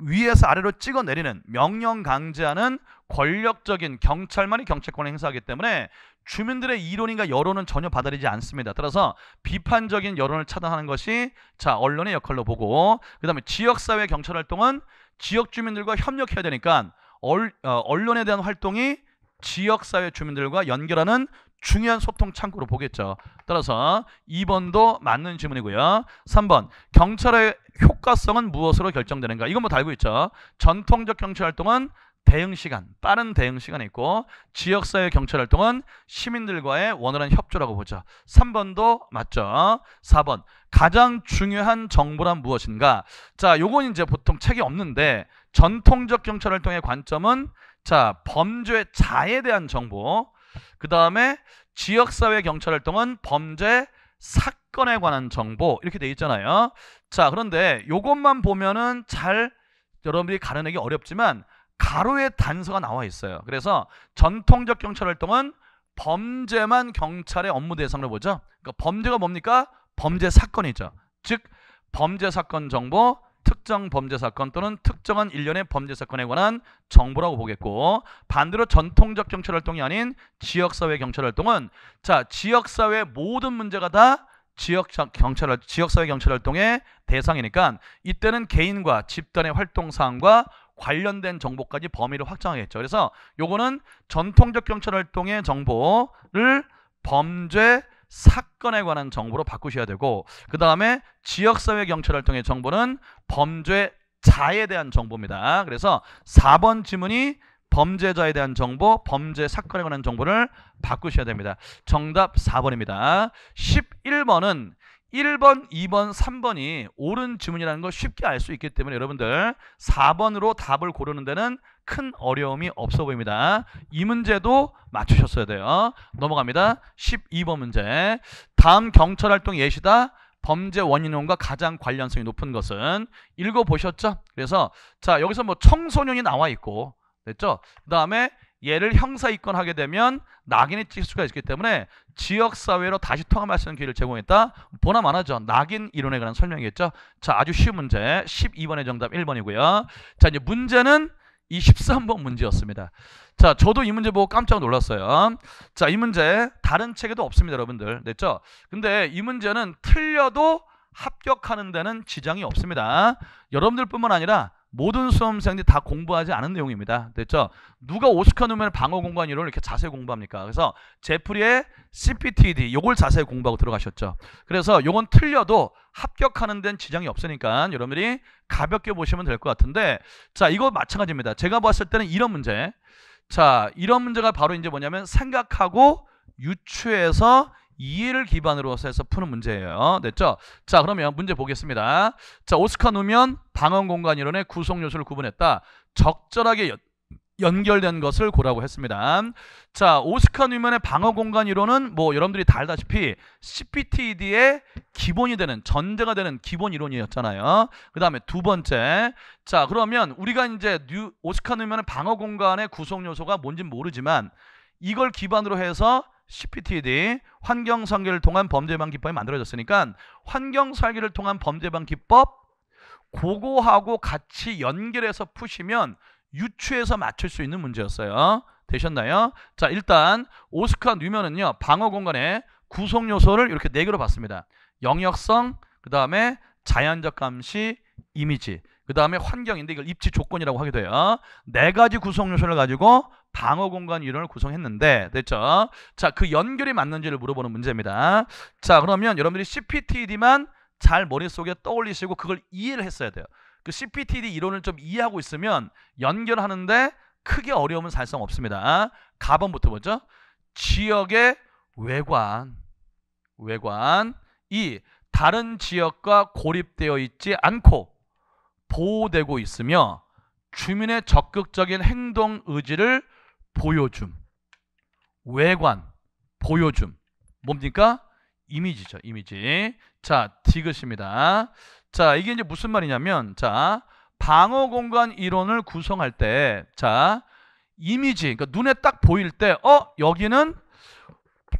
위에서 아래로 찍어 내리는 명령 강제하는 권력적인 경찰만이 경찰권을 행사하기 때문에 주민들의 이론인가 여론은 전혀 받아들이지 않습니다. 따라서 비판적인 여론을 차단하는 것이 자 언론의 역할로 보고 그다음에 지역사회 경찰 활동은 지역 주민들과 협력해야 되니까 얼, 어, 언론에 대한 활동이 지역사회 주민들과 연결하는 중요한 소통 창구로 보겠죠. 따라서 2번도 맞는 질문이고요. 3번 경찰의 효과성은 무엇으로 결정되는가? 이건 뭐 달고 있죠. 전통적 경찰 활동은 대응 시간, 빠른 대응 시간이 있고 지역사회 경찰 활동은 시민들과의 원활한 협조라고 보죠. 3번도 맞죠. 4번 가장 중요한 정보란 무엇인가? 자, 요건 이제 보통 책이 없는데 전통적 경찰 활동의 관점은 자 범죄 자에 대한 정보 그 다음에 지역사회 경찰 활동은 범죄 사건에 관한 정보 이렇게 돼 있잖아요. 자 그런데 이것만 보면은 잘 여러분들이 가려내기 어렵지만 가로의 단서가 나와 있어요. 그래서 전통적 경찰 활동은 범죄만 경찰의 업무 대상으로 보죠. 그러니까 범죄가 뭡니까? 범죄 사건이죠. 즉 범죄 사건 정보, 특정 범죄 사건 또는 특정한 일련의 범죄 사건에 관한 정보라고 보겠고 반대로 전통적 경찰 활동이 아닌 지역 사회 경찰 활동은 자, 지역 사회 모든 문제가 다 지역 경찰 지역 사회 경찰 활동의 대상이니까 이때는 개인과 집단의 활동 사항과 관련된 정보까지 범위를 확장하겠죠. 그래서 요거는 전통적 경찰 활동의 정보를 범죄 사건에 관한 정보로 바꾸셔야 되고 그 다음에 지역사회 경찰을 통해 정보는 범죄 자에 대한 정보입니다. 그래서 4번 지문이 범죄자에 대한 정보, 범죄 사건에 관한 정보를 바꾸셔야 됩니다. 정답 4번입니다. 11번은 1번, 2번, 3번이 옳은 지문이라는 걸 쉽게 알 수 있기 때문에 여러분들 4번으로 답을 고르는 데는 큰 어려움이 없어 보입니다. 이 문제도 맞추셨어야 돼요. 넘어갑니다. 12번 문제. 다음 경찰활동 예시다. 범죄 원인론과 가장 관련성이 높은 것은 읽어보셨죠? 그래서 자 여기서 뭐 청소년이 나와 있고 됐죠? 그 다음에 얘를 형사 입건하게 되면 낙인이 찍을 수가 있기 때문에 지역사회로 다시 통합할 수 있는 기회를 제공했다. 보나 마나죠. 낙인 이론에 관한 설명이겠죠. 자, 아주 쉬운 문제. 12번의 정답 1번이고요. 자, 이제 문제는 이 13번 문제였습니다. 자, 저도 이 문제 보고 깜짝 놀랐어요. 자, 이 문제 다른 책에도 없습니다, 여러분들. 됐죠? 근데 이 문제는 틀려도 합격하는 데는 지장이 없습니다. 여러분들뿐만 아니라 모든 수험생들이 다 공부하지 않은 내용입니다. 됐죠? 누가 오스카 누면 방어 공부한 이론을 이렇게 자세히 공부합니까? 그래서 제프리의 CPTD 요걸 자세히 공부하고 들어가셨죠. 그래서 요건 틀려도 합격하는 데는 지장이 없으니까 여러분들이 가볍게 보시면 될 것 같은데 자 이거 마찬가지입니다. 제가 봤을 때는 이런 문제 자 이런 문제가 바로 이제 뭐냐면 생각하고 유추해서 이해를 기반으로 해서 푸는 문제예요. 됐죠? 자, 그러면 문제 보겠습니다. 자, 오스카 누면 방언 공간 이론의 구성 요소를 구분했다. 적절하게 연결된 것을 고라고 했습니다. 자, 오스카 누면의 방어 공간 이론은 뭐 여러분들이 다 알다시피 CPTD의 기본이 되는 전제가 되는 기본 이론이었잖아요. 그다음에 두 번째. 자, 그러면 우리가 이제 뉴, 오스카 누면의 방어 공간의 구성 요소가 뭔진 모르지만 이걸 기반으로 해서 CPTD e 환경 설계를 통한 범죄 예방 기법이 만들어졌으니까 환경 설계를 통한 범죄 예방 기법 고거하고 같이 연결해서 푸시면 유추해서 맞출 수 있는 문제였어요. 되셨나요? 자, 일단 오스카 뉴면은요. 방어 공간의 구성 요소를 이렇게 네 개로 봤습니다. 영역성, 그다음에 자연적 감시, 이미지, 그다음에 환경인데 이걸 입지 조건이라고 하게 돼요. 네 가지 구성 요소를 가지고 방어 공간 이론을 구성했는데 됐죠? 자, 그 연결이 맞는지를 물어보는 문제입니다. 자, 그러면 여러분들이 CPTD만 잘 머릿속에 떠올리시고 그걸 이해를 했어야 돼요. 그 CPTD 이론을 좀 이해하고 있으면 연결하는데 크게 어려움은 살실상 없습니다. 가번부터 보죠. 지역의 외관, 외관이 다른 지역과 고립되어 있지 않고 보호되고 있으며 주민의 적극적인 행동 의지를 보여줌. 외관, 보여줌. 뭡니까? 이미지죠, 이미지. 자, 디귿입니다. 자, 이게 이제 무슨 말이냐면, 자, 방어 공간 이론을 구성할 때, 자, 이미지, 그러니까 눈에 딱 보일 때, 어, 여기는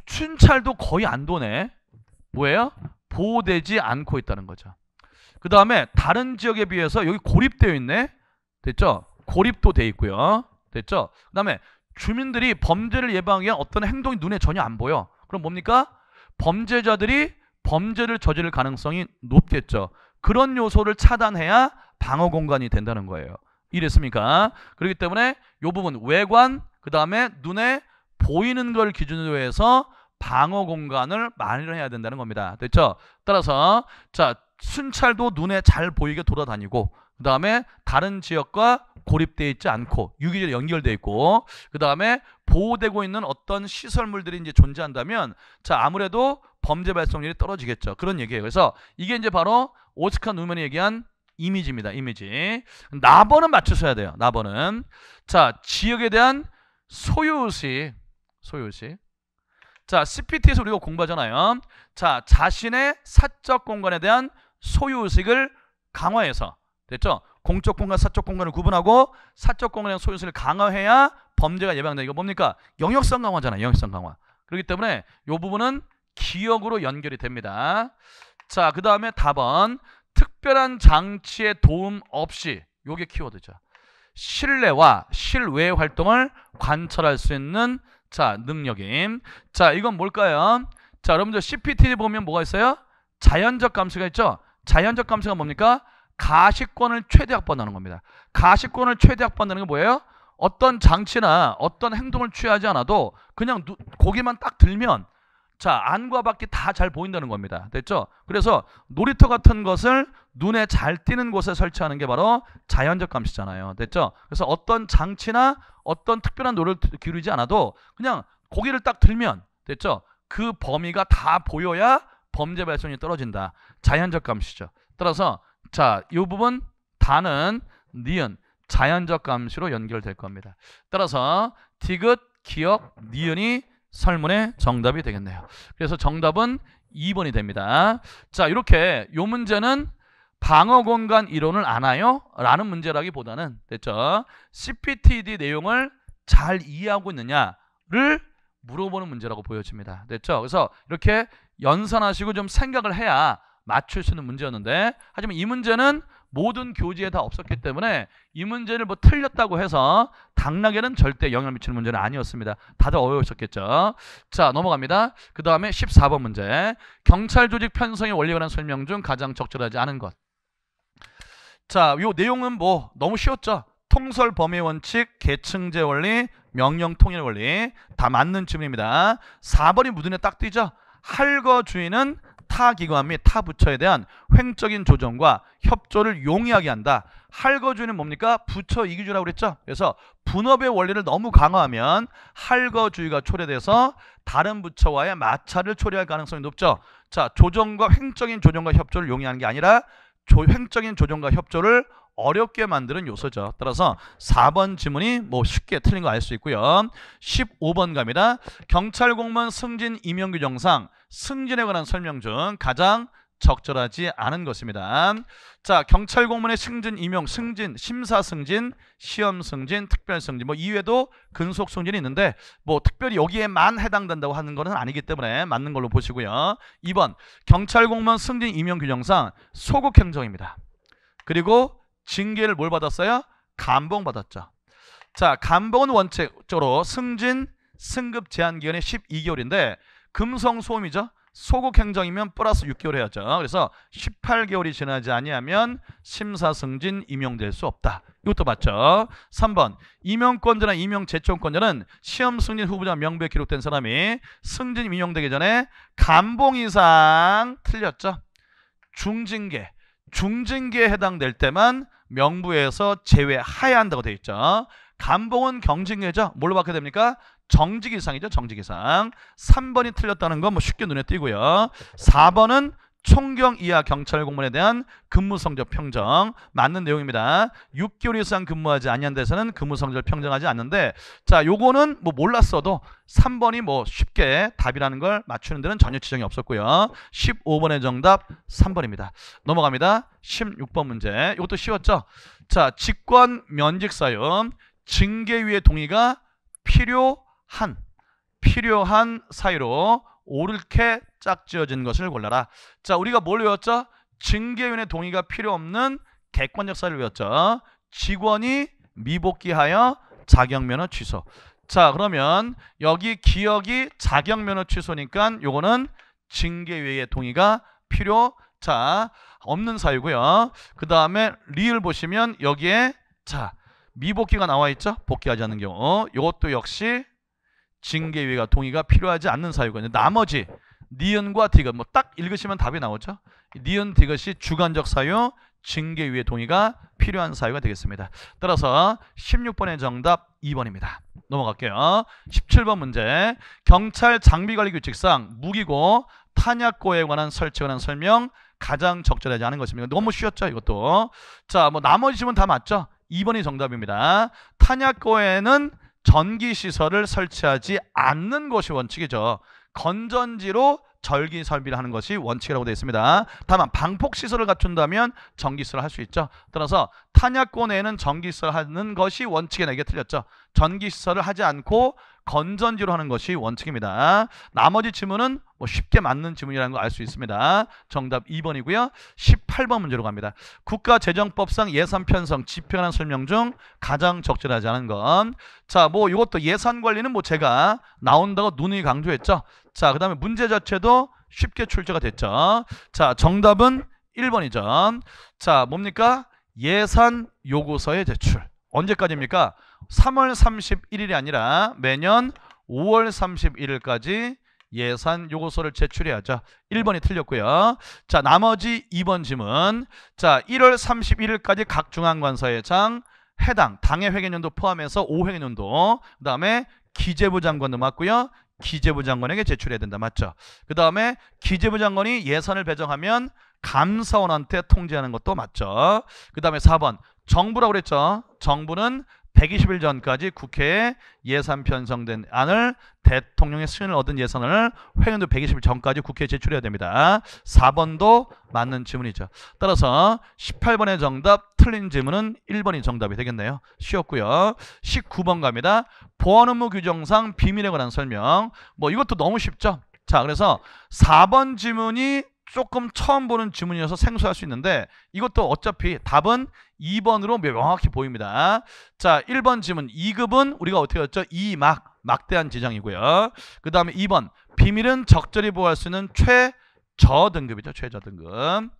춘찰도 거의 안 도네. 뭐예요? 보호되지 않고 있다는 거죠. 그 다음에 다른 지역에 비해서 여기 고립되어 있네. 됐죠? 고립도 돼 있고요. 됐죠? 그 다음에 주민들이 범죄를 예방하기 위한 어떤 행동이 눈에 전혀 안 보여. 그럼 뭡니까? 범죄자들이 범죄를 저지를 가능성이 높겠죠. 그런 요소를 차단해야 방어 공간이 된다는 거예요. 이랬습니까? 그렇기 때문에 이 부분 외관 그 다음에 눈에 보이는 걸 기준으로 해서 방어 공간을 마련해야 된다는 겁니다. 됐죠? 따라서 자 순찰도 눈에 잘 보이게 돌아다니고 그 다음에 다른 지역과 고립되어 있지 않고 유기적으로 연결되어 있고 그 다음에 보호되고 있는 어떤 시설물들이 이제 존재한다면 자 아무래도 범죄 발생률이 떨어지겠죠. 그런 얘기예요. 그래서 이게 이제 바로 오스카 누먼이 얘기한 이미지입니다. 이미지. 나번은 맞추셔야 돼요. 나번은. 자, 지역에 대한 소유의식. 소유의식. 자, CPT에서 우리가 공부하잖아요. 자, 자신의 사적 공간에 대한 소유의식을 강화해서. 됐죠? 공적 공간, 사적 공간을 구분하고 사적 공간의 소유세를 강화해야 범죄가 예방된다. 이거 뭡니까? 영역성 강화잖아요. 영역성 강화. 그렇기 때문에 이 부분은 기억으로 연결이 됩니다. 자, 그 다음에 답은 특별한 장치의 도움 없이 요게 키워드죠. 실내와 실외 활동을 관찰할 수 있는 자 능력임. 자 이건 뭘까요? 자 여러분들 CPT 보면 뭐가 있어요? 자연적 감시가 있죠. 자연적 감시가 뭡니까? 가시권을 최대 확보한다는 겁니다. 가시권을 최대 확보한다는 게 뭐예요? 어떤 장치나 어떤 행동을 취하지 않아도 그냥 누, 고개만 딱 들면 자 안과 밖이 다 잘 보인다는 겁니다. 됐죠? 그래서 놀이터 같은 것을 눈에 잘 띄는 곳에 설치하는 게 바로 자연적 감시잖아요. 됐죠? 그래서 어떤 장치나 어떤 특별한 노를 기울이지 않아도 그냥 고개를 딱 들면 됐죠? 그 범위가 다 보여야 범죄 발생이 떨어진다. 자연적 감시죠. 따라서 자, 이 부분 다는 니은 자연적 감시로 연결될 겁니다. 따라서 디귿, 기억, 니은이 설문의 정답이 되겠네요. 그래서 정답은 2번이 됩니다. 자, 이렇게 이 문제는 방어 공간 이론을 아나요? 라는 문제라기보다는 됐죠. CPTD 내용을 잘 이해하고 있느냐를 물어보는 문제라고 보여집니다. 됐죠? 그래서 이렇게 연산하시고 좀 생각을 해야 맞출 수 있는 문제였는데 하지만 이 문제는 모든 교재에다 없었기 때문에 이 문제를 뭐 틀렸다고 해서 당락에는 절대 영향을 미치는 문제는 아니었습니다. 다들 어려우셨겠죠. 자 넘어갑니다. 그 다음에 14번 문제. 경찰 조직 편성의 원리에 관한 설명 중 가장 적절하지 않은 것. 자, 이 내용은 뭐 너무 쉬웠죠. 통설 범위 원칙, 계층제 원리, 명령 통일 원리 다 맞는 질문입니다. 4번이 무든에 딱 뛰죠. 할거 주인은 타 기관 및 타 부처에 대한 횡적인 조정과 협조를 용이하게 한다. 할거주는 의 뭡니까? 부처 이기주라고 그랬죠. 그래서 분업의 원리를 너무 강화하면 할거주의가 초래돼서 다른 부처와의 마찰을 초래할 가능성이 높죠. 자, 조정과 횡적인 조정과 협조를 용이하는 게 아니라 조, 횡적인 조정과 협조를 어렵게 만드는 요소죠. 따라서 4번 지문이 뭐 쉽게 틀린 거 알 수 있고요. 15번 갑니다. 경찰 공무원 승진 임용 규정상 승진에 관한 설명 중 가장 적절하지 않은 것입니다. 자, 경찰 공무원의 승진 임용, 승진, 심사 승진, 시험 승진, 특별 승진 뭐 이외에도 근속 승진이 있는데 뭐 특별히 여기에만 해당된다고 하는 것은 아니기 때문에 맞는 걸로 보시고요. 2번 경찰 공무원 승진 임용 규정상 소극 행정입니다. 그리고 징계를 뭘 받았어요? 감봉 받았죠. 자, 감봉은 원칙적으로 승진, 승급 제한 기간이 12개월인데 금성 소음이죠. 소국 행정이면 플러스 6개월 해야죠. 그래서 18개월이 지나지 아니하면 심사승진 임용될 수 없다. 이것도 맞죠. 3번 임용권자나 임용재청권자는 시험 승진 후보자 명부에 기록된 사람이 승진 임용되기 전에 감봉 이상 틀렸죠. 중징계 중징계에 해당될 때만 명부에서 제외하야 한다고 되어 있죠. 감봉은 경징계죠. 뭘로 받게 됩니까? 정직이상이죠. 정직이상. 3번이 틀렸다는 건 뭐 쉽게 눈에 띄고요. 4번은 총경 이하 경찰 공무원에 대한 근무 성적 평정 맞는 내용입니다. 6개월 이상 근무하지 아니한 데서는 근무 성적 평정하지 않는데 자, 요거는 뭐 몰랐어도 3번이 뭐 쉽게 답이라는 걸 맞추는 데는 전혀 지정이 없었고요. 15번의 정답 3번입니다. 넘어갑니다. 16번 문제. 이것도 쉬웠죠? 자, 직권 면직 사용 징계 위의 동의가 필요 한 필요한 사이로 옳게 짝지어진 것을 골라라. 자, 우리가 뭘 외웠죠? 징계위원의 동의가 필요 없는 객관적 사유를 외웠죠. 직원이 미복귀하여 자격면허 취소. 자, 그러면 여기 기억이 자격면허 취소니까 요거는 징계위의 동의가 필요 자 없는 사유고요. 그 다음에 리을 보시면 여기에 자 미복귀가 나와 있죠. 복귀하지 않는 경우 이것도 역시 징계위가 동의가 필요하지 않는 사유가 있는데 나머지 니은과 디귿 뭐 딱 읽으시면 답이 나오죠. 니은 디귿이 주관적 사유, 징계위의 동의가 필요한 사유가 되겠습니다. 따라서 16번의 정답 2번입니다. 넘어갈게요. 17번 문제. 경찰 장비관리 규칙상 무기고 탄약고에 관한 설치에 관한 설명 가장 적절하지 않은 것입니다. 너무 쉬웠죠, 이것도. 자, 뭐 나머지 질문 다 맞죠? 2번이 정답입니다. 탄약고에는 전기 시설을 설치하지 않는 것이 원칙이죠. 건전지로 절기 설비를 하는 것이 원칙이라고 되어 있습니다. 다만 방폭 시설을 갖춘다면 전기시설을 할 수 있죠. 따라서 탄약권에는 전기시설 을 하는 것이 원칙에 내게 틀렸죠. 전기시설을 하지 않고 건전지로 하는 것이 원칙입니다. 나머지 지문은 뭐 쉽게 맞는 지문이라는 걸 알 수 있습니다. 정답 2번이고요. 18번 문제로 갑니다. 국가재정법상 예산 편성, 집행한 설명 중 가장 적절하지 않은 건 자, 뭐 이것도 예산 관리는 뭐 제가 나온다고 눈이 강조했죠. 자, 그 다음에 문제 자체도 쉽게 출제가 됐죠. 자, 정답은 1번이죠. 자, 뭡니까? 예산 요구서의 제출. 언제까지입니까? 3월 31일이 아니라 매년 5월 31일까지 예산 요구서를 제출해야죠. 1번이 틀렸고요. 자, 나머지 2번 짐은 자, 1월 31일까지 각 중앙관서의 장 해당 당의 회계년도 포함해서 5회계년도 그다음에 기재부 장관도 맞고요. 기재부 장관에게 제출해야 된다. 맞죠? 그다음에 기재부 장관이 예산을 배정하면 감사원한테 통지하는 것도 맞죠. 그다음에 4번 정부라고 그랬죠. 정부는 120일 전까지 국회에 예산 편성된 안을 대통령의 승인을 얻은 예산을 회원도 120일 전까지 국회에 제출해야 됩니다. 4번도 맞는 지문이죠. 따라서 18번의 정답 틀린 지문은 1번이 정답이 되겠네요. 쉬웠고요. 19번 갑니다. 보안 업무 규정상 비밀에 관한 설명. 뭐 이것도 너무 쉽죠. 자 그래서 4번 지문이 조금 처음 보는 지문이어서 생소할 수 있는데 이것도 어차피 답은 2번으로 명확히 보입니다. 자, 1번 지문 2급은 우리가 어떻게 했죠? 2막, 막대한 지장이고요. 그 다음에 2번 비밀은 적절히 보호할 수 있는 최저등급이죠. 최저등급.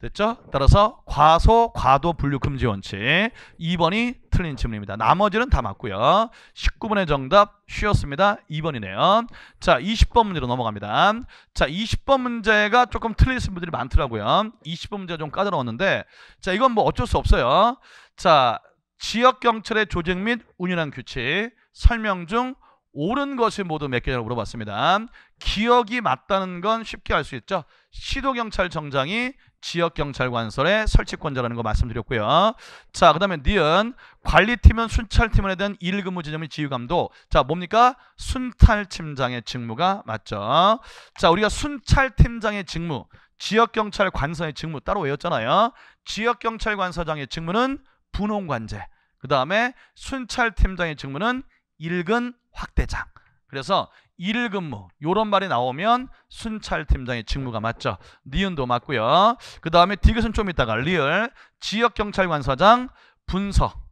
됐죠? 따라서 과소, 과도 분류 금지 원칙 2번이 틀린 질문입니다. 나머지는 다 맞고요. 19번의 정답 쉬웠습니다 2번이네요. 자, 20번 문제로 넘어갑니다. 자, 20번 문제가 조금 틀리신 분들이 많더라고요. 20번 문제가 좀 까다로웠는데 자, 이건 뭐 어쩔 수 없어요. 자, 지역경찰의 조직 및 운영한 규칙 설명 중 옳은 것이 모두 몇 개냐고 물어봤습니다. 기억이 맞다는 건 쉽게 알 수 있죠. 시도경찰청장이 지역 경찰관설의 설치권자라는 거 말씀드렸고요. 자, 그다음에 니은 관리팀은 순찰팀원에 대한 일근무 지점의 지휘감도 자, 뭡니까? 순찰팀장의 직무가 맞죠. 자, 우리가 순찰팀장의 직무, 지역 경찰 관서의 직무 따로 외웠잖아요. 지역 경찰 관서장의 직무는 분홍 관제. 그다음에 순찰팀장의 직무는 일근 확대장. 그래서 일 근무 요런 말이 나오면 순찰 팀장의 직무가 맞죠. 니은도 맞고요. 그 다음에 디귿은 좀 있다가 리을 지역 경찰관서장 분석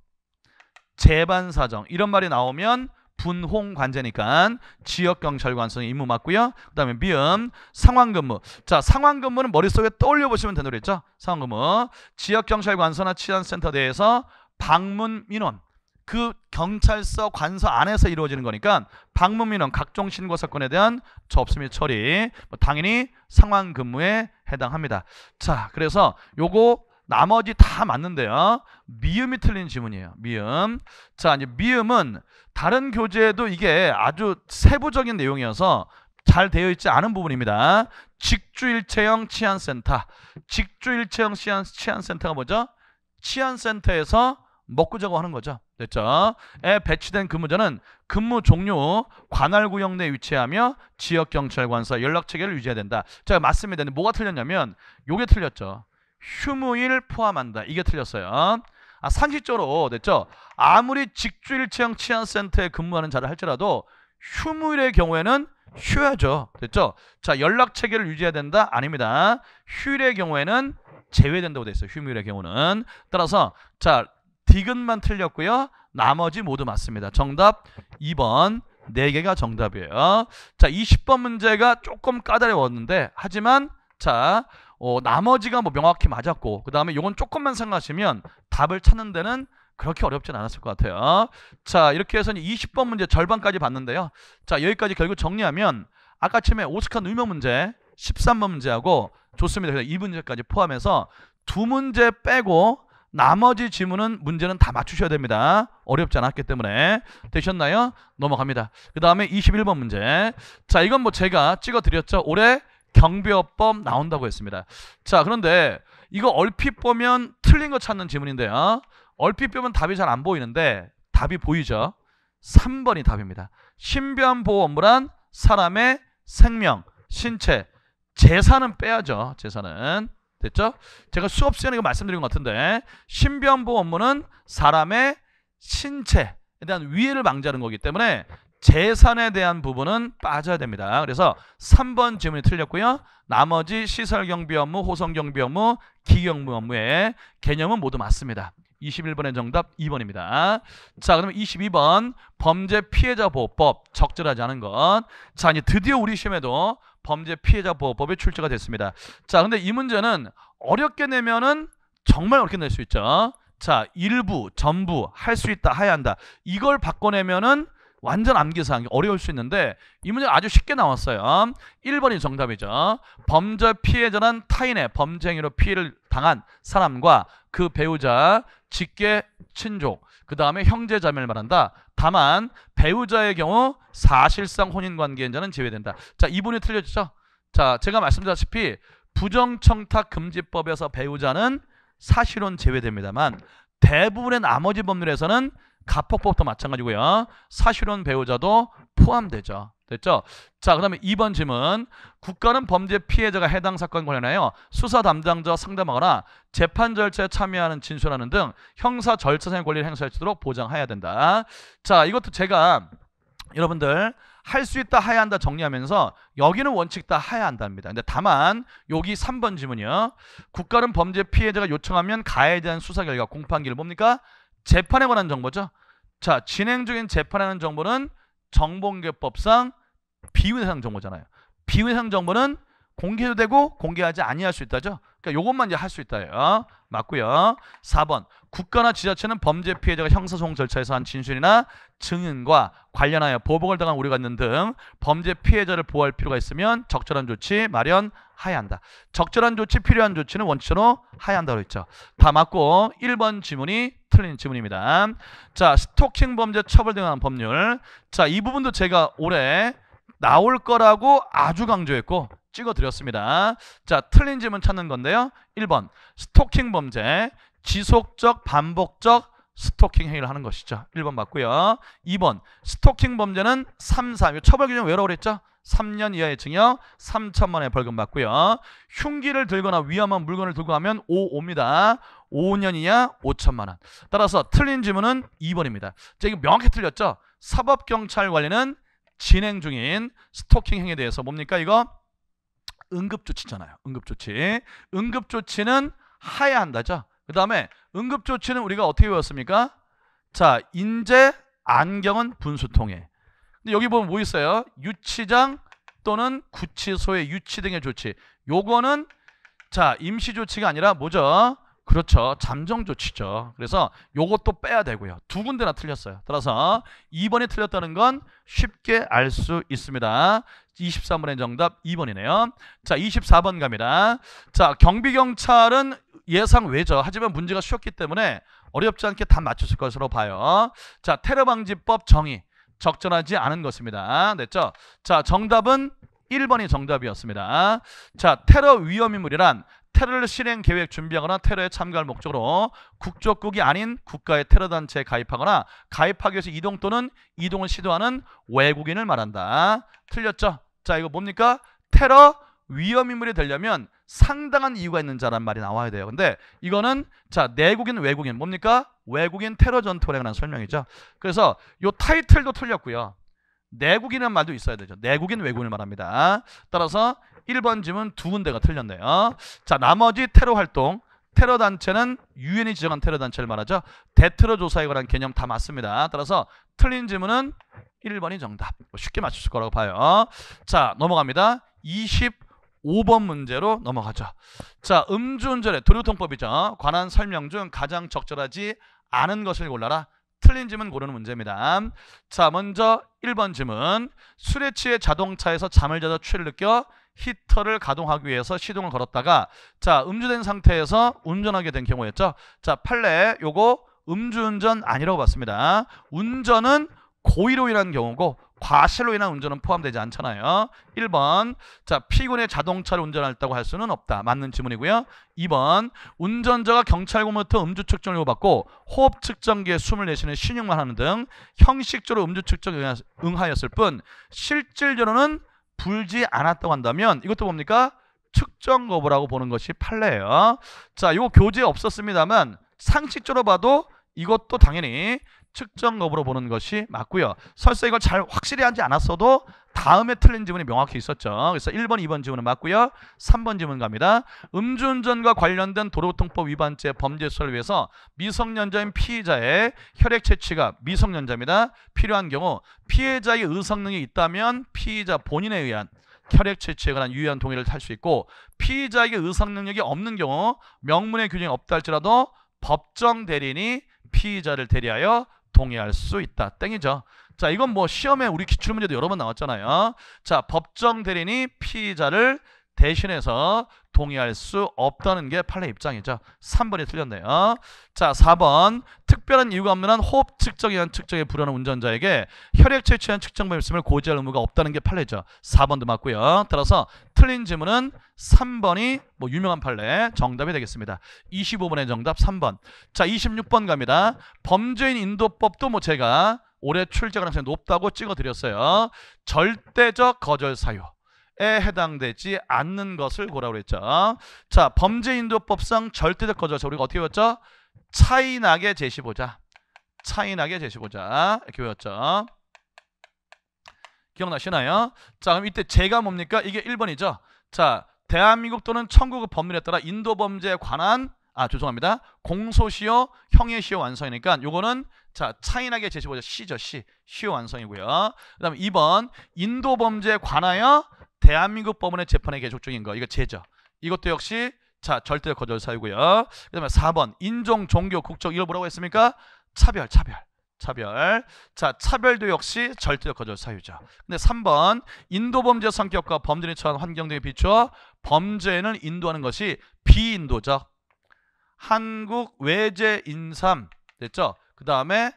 재반사정 이런 말이 나오면 분홍관제니까 지역경찰관성의 임무 맞고요. 그 다음에 비음 상황근무 자 상황근무는 머릿속에 떠올려 보시면 되는 거겠죠. 상황근무 지역경찰관서나 치안센터 대에서 방문 민원 그 경찰서 관서 안에서 이루어지는 거니까 방문 민원 각종 신고 사건에 대한 접수 및 처리 뭐 당연히 상황 근무에 해당합니다. 자, 그래서 요거 나머지 다 맞는데요. 미음이 틀린 지문이에요. 미음. 자, 이제 미음은 다른 교재에도 이게 아주 세부적인 내용이어서 잘 되어 있지 않은 부분입니다. 직주일체형 치안센터. 직주일체형 치안, 치안센터가 뭐죠? 치안센터에서 먹고 자고 하는 거죠. 됐죠? 에 배치된 근무자는 근무 종료 관할 구역 내에 위치하며 지역 경찰관서 연락 체계를 유지해야 된다. 제 자, 맞습니다. 근데 뭐가 틀렸냐면 요게 틀렸죠. 휴무일 포함한다. 이게 틀렸어요. 아, 상식적으로 됐죠? 아무리 직주일체형 치안센터에 근무하는 자를 할지라도 휴무일의 경우에는 쉬어야죠. 됐죠? 자, 연락 체계를 유지해야 된다? 아닙니다. 휴일의 경우에는 제외된다고 돼 있어요. 휴무일의 경우는. 따라서 자, 디귿만 틀렸고요. 나머지 모두 맞습니다. 정답 2번 4개가 정답이에요. 자, 20번 문제가 조금 까다로웠는데 하지만 자, 어, 나머지가 뭐 명확히 맞았고 그 다음에 이건 조금만 생각하시면 답을 찾는 데는 그렇게 어렵진 않았을 것 같아요. 자, 이렇게 해서 20번 문제 절반까지 봤는데요. 자, 여기까지 결국 정리하면 아까 처음에 오스카 누명 문제 13번 문제하고 좋습니다. 그래서 이 문제까지 포함해서 두 문제 빼고 나머지 지문은 문제는 다 맞추셔야 됩니다. 어렵지 않았기 때문에 되셨나요? 넘어갑니다. 그 다음에 21번 문제 자 이건 뭐 제가 찍어드렸죠. 올해 경비어법 나온다고 했습니다. 자 그런데 이거 얼핏 보면 틀린 거 찾는 지문인데요. 얼핏 보면 답이 잘 안 보이는데 답이 보이죠. 3번이 답입니다. 신변보호 업무란 사람의 생명, 신체, 재산은 빼야죠. 재산은 됐죠? 제가 수업 시간에 말씀드린 것 같은데 신변보호 업무는 사람의 신체에 대한 위해를 망자는 거기 때문에 재산에 대한 부분은 빠져야 됩니다. 그래서 3번 질문이 틀렸고요. 나머지 시설경비 업무, 호성경비 업무, 기경무 업무의 개념은 모두 맞습니다. 21번의 정답 2번입니다. 자, 그러면 22번 범죄 피해자 보호법 적절하지 않은 것. 자, 이제 드디어 우리 시험에도 범죄 피해자 보호법이 출제가 됐습니다. 자, 근데 이 문제는 어렵게 내면은 정말 어렵게 낼 수 있죠. 자, 일부, 전부, 할 수 있다, 해야 한다. 이걸 바꿔내면은 완전 암기사항이 어려울 수 있는데 이 문제 아주 쉽게 나왔어요. 1번이 정답이죠. 범죄 피해자는 타인의 범죄 행위로 피해를 당한 사람과 그 배우자, 직계, 친족 그 다음에 형제 자매를 말한다. 다만 배우자의 경우 사실상 혼인관계인 자는 제외된다. 자, 이분이 틀려지죠? 자, 제가 말씀드렸다시피 부정청탁금지법에서 배우자는 사실혼 제외됩니다만 대부분의 나머지 법률에서는 가폭법도 마찬가지고요. 사실혼 배우자도 포함되죠. 됐죠? 자, 그 다음에 2번 질문. 국가는 범죄 피해자가 해당 사건 관련하여 수사 담당자와 상담하거나 재판 절차에 참여하는 진술하는 등 형사 절차상의 권리를 행사할 수 있도록 보장해야 된다. 자, 이것도 제가 여러분들 할 수 있다 해야 한다 정리하면서 여기는 원칙 다 해야 한답니다. 근데 다만 여기 3번 질문이요. 국가는 범죄 피해자가 요청하면 가해에 대한 수사 결과 공판기를 뭡니까? 재판에 관한 정보죠. 자, 진행 중인 재판하는 에 정보는 정보공개법상 비위상 정보잖아요. 비위상 정보는 공개도 되고 공개하지 아니할 수 있다죠. 그러니까 요것만 이제 할 수 있다예요. 맞고요. 4번 국가나 지자체는 범죄 피해자가 형사소송 절차에서 한 진술이나 증인과 관련하여 보복을 당한 우려가 있는 등 범죄 피해자를 보호할 필요가 있으면 적절한 조치 마련하야 한다. 적절한 조치, 필요한 조치는 원칙으로 하야 한다고 했죠. 다 맞고 1번 지문이 틀린 지문입니다. 자, 스토킹 범죄 처벌 등한 법률. 자, 이 부분도 제가 올해 나올 거라고 아주 강조했고 찍어드렸습니다. 자, 틀린 질문 찾는 건데요. 1번 스토킹 범죄, 지속적 반복적 스토킹 행위를 하는 것이죠. 1번 맞고요. 2번 스토킹 범죄는 3, 4. 처벌 기준 외로고 그랬죠? 3년 이하의 징역, 3천만 원의 벌금 받고요. 흉기를 들거나 위험한 물건을 들고 가면 5, 5입니다. 5년 이하 5천만 원. 따라서 틀린 지문은 2번입니다. 자, 이거 명확히 틀렸죠? 사법경찰 관리는 진행 중인 스토킹 행에 위 대해서 뭡니까 이거 응급조치잖아요. 응급조치. 응급조치는 하야 한다죠. 그 다음에 응급조치는 우리가 어떻게 배웠습니까? 자, 인재 안경은 분수통에. 근데 여기 보면 뭐 있어요? 유치장 또는 구치소의 유치 등의 조치. 요거는 자, 임시조치가 아니라 뭐죠? 그렇죠. 잠정 조치죠. 그래서 요것도 빼야 되고요. 두 군데나 틀렸어요. 따라서 2번이 틀렸다는 건 쉽게 알 수 있습니다. 23번의 정답 2번이네요. 자, 24번 갑니다. 자, 경비경찰은 예상 외죠. 하지만 문제가 쉬웠기 때문에 어렵지 않게 다 맞췄을 것으로 봐요. 자, 테러방지법 정의. 적절하지 않은 것입니다. 됐죠? 자, 정답은 1번이 정답이었습니다. 자, 테러 위험 인물이란 테러를 실행 계획 준비하거나 테러에 참가할 목적으로 국적국이 아닌 국가의 테러 단체에 가입하거나 가입하기 위해서 이동 또는 이동을 시도하는 외국인을 말한다. 틀렸죠? 자, 이거 뭡니까? 테러 위험인물이 되려면 상당한 이유가 있는 자란 말이 나와야 돼요. 근데 이거는 자 내국인 외국인 뭡니까? 외국인 테러 전투라는 설명이죠. 그래서 요 타이틀도 틀렸고요. 내국인은 말도 있어야 되죠. 내국인 외국인을 말합니다. 따라서 1번 지문 두 군데가 틀렸네요. 자, 나머지 테러 활동 테러 단체는 유엔이 지정한 테러 단체를 말하죠. 대테러 조사에 관한 개념 다 맞습니다. 따라서 틀린 지문은 1번이 정답. 뭐 쉽게 맞추실 거라고 봐요. 자, 넘어갑니다. 25번 문제로 넘어가죠. 자, 음주운전의 도로통법이죠. 관한 설명 중 가장 적절하지 않은 것을 골라라. 틀린 짐은 고르는 문제입니다. 자, 먼저 1번 짐은 술에 취해 자동차에서 잠을 자서 취를 느껴 히터를 가동하기 위해서 시동을 걸었다가 자, 음주된 상태에서 운전하게 된 경우였죠. 자, 판례 요거 음주운전 아니라고 봤습니다. 운전은 고의로 일한 경우고 과실로 인한 운전은 포함되지 않잖아요. 1번 자피곤의 자동차를 운전했다고 할 수는 없다. 맞는 지문이고요. 2번 운전자가 경찰관부터 음주 측정을 받고 호흡 측정기에 숨을 내쉬는 신용만 하는 등 형식적으로 음주 측정에 응하였을 뿐 실질적으로는 불지 않았다고 한다면 이것도 뭡니까? 측정 거부라고 보는 것이 판례예요. 자, 이거 교재에 없었습니다만 상식적으로 봐도 이것도 당연히 측정 거으로 보는 것이 맞고요. 설사 이걸 잘 확실히 하지 않았어도 다음에 틀린 지문이 명확히 있었죠. 그래서 1번, 2번 지문은 맞고요. 3번 지문 갑니다. 음주운전과 관련된 도로교통법 위반죄 범죄 수사를 위해서 미성년자인 피의자의 혈액 채취가 미성년자입니다. 필요한 경우 피해자의 의성능이 있다면 피의자 본인에 의한 혈액 채취에 관한 유의한 동의를 탈수 있고 피의자에게 의성 능력이 없는 경우 명문의 규정이 없다 할지라도 법정 대리인이 피의자를 대리하여 동의할 수 있다. 땡이죠. 자, 이건 뭐 시험에 우리 기출문제도 여러 번 나왔잖아요. 자, 법정 대리인이 피의자를 대신해서 동의할 수 없다는 게 판례 입장이죠. 3번이 틀렸네요. 자, 4번 특별한 이유가 없는 한 호흡 측정에 의한 측정에 불하는 운전자에게 혈액 채취한 측정 발심을 고지할 의무가 없다는 게 판례죠. 4번도 맞고요. 따라서 틀린 질문은 3번이 뭐 유명한 판례 정답이 되겠습니다. 25번의 정답 3번. 자 26번 갑니다. 범죄인 인도법도 뭐 제가 올해 출제 가능성이 높다고 찍어드렸어요. 절대적 거절 사유. 에 해당되지 않는 것을 고라고 그랬죠. 자, 범죄인도법상 절대적 거절. 사 우리가 어떻게 봤죠? 차이나게 제시보자. 차이나게 제시보자. 이렇게 외웠죠. 기억나시나요? 자, 그럼 이때 제가 뭡니까? 이게 1번이죠. 자, 대한민국 또는 천국의 법률에 따라 인도 범죄에 관한 아, 죄송합니다. 공소시효, 형의시효 완성이니까 요거는 자, 차이나게 제시보자. 시죠, 시. 시효 완성이고요. 그다음에 2번 인도 범죄에 관하여 대한민국 법원의 재판에 계속 중인 거. 이거 제죠. 이것도 역시 자, 절대 거절 사유고요. 그다음에 4번 인종, 종교, 국적 이걸 뭐라고 했습니까? 차별, 차별. 차별. 자, 차별도 역시 절대적 거절 사유죠. 근데 3번 인도 범죄 성격과 범죄에 처한 환경 등에 비추어 범죄는 인도하는 것이 비인도적. 한국 외제 인삼 됐죠? 그다음에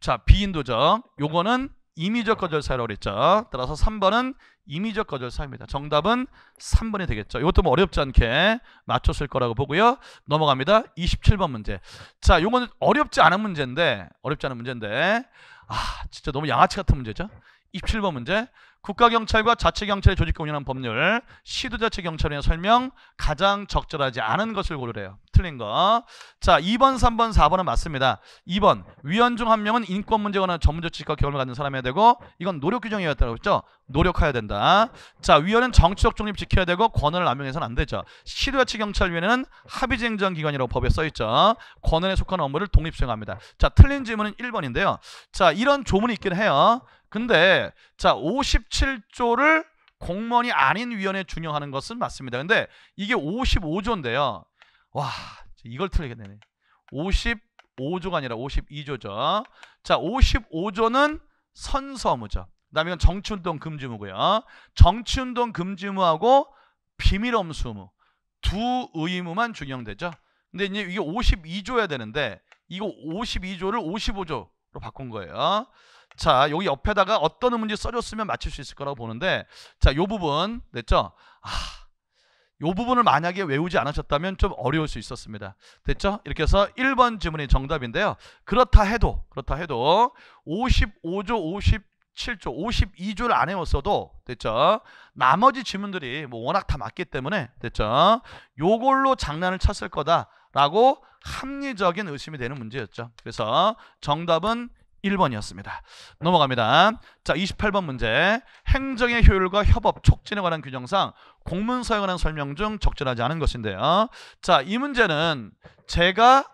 자, 비인도적. 요거는 임의적 거절 사유라고 그랬죠. 따라서 3번은 임의적 거절 사입니다 정답은 3번이 되겠죠. 이것도 뭐 어렵지 않게 맞췄을 거라고 보고요. 넘어갑니다. 27번 문제. 자, 요거는 어렵지 않은 문제인데 어렵지 않은 문제인데 아, 진짜 너무 양아치 같은 문제죠. 27번 문제. 국가경찰과 자치경찰의 조직과 운영하는 법률, 시도자치경찰의 설명, 가장 적절하지 않은 것을 고르래요. 틀린 거. 자, 2번, 3번, 4번은 맞습니다. 2번, 위원 중 한 명은 인권 문제거나 전문적 지식과 경험을 갖는 사람이어야 되고 이건 노력 규정이었다고 했죠. 노력해야 된다. 자, 위원은 정치적 중립 지켜야 되고 권한을 남용해서는 안 되죠. 시도자치경찰위원회는 합의쟁정기관이라고 법에 써있죠. 권한에 속한 업무를 독립 수행합니다. 자, 틀린 질문은 1번인데요. 자, 이런 조문이 있긴 해요. 근데 자 57조를 공무원이 아닌 위원회 중용하는 것은 맞습니다. 근데 이게 55조인데요. 와 이걸 틀리게 되네. 55조가 아니라 52조죠. 자 55조는 선서무죠. 그 다음에 이건 정치운동 금지무고요. 정치운동 금지무하고 비밀엄수무 두 의무만 중용되죠 근데 이제 이게 5 2조야 되는데 이거 52조를 55조로 바꾼 거예요. 자, 여기 옆에다가 어떤 의문지 써줬으면 맞출 수 있을 거라고 보는데 자, 요 부분 됐죠? 아, 요 부분을 만약에 외우지 않으셨다면 좀 어려울 수 있었습니다. 됐죠? 이렇게 해서 1번 지문이 정답인데요. 그렇다 해도 그렇다 해도 55조 5 7조, 52조를 안 외웠어도 됐죠. 나머지 지문들이 뭐 워낙 다 맞기 때문에 됐죠. 요걸로 장난을 쳤을 거다라고 합리적인 의심이 되는 문제였죠. 그래서 정답은 1번이었습니다. 넘어갑니다. 자, 28번 문제. 행정의 효율과 협업 촉진에 관한 규정상 공문서에 관한 설명 중 적절하지 않은 것인데요. 자, 이 문제는 제가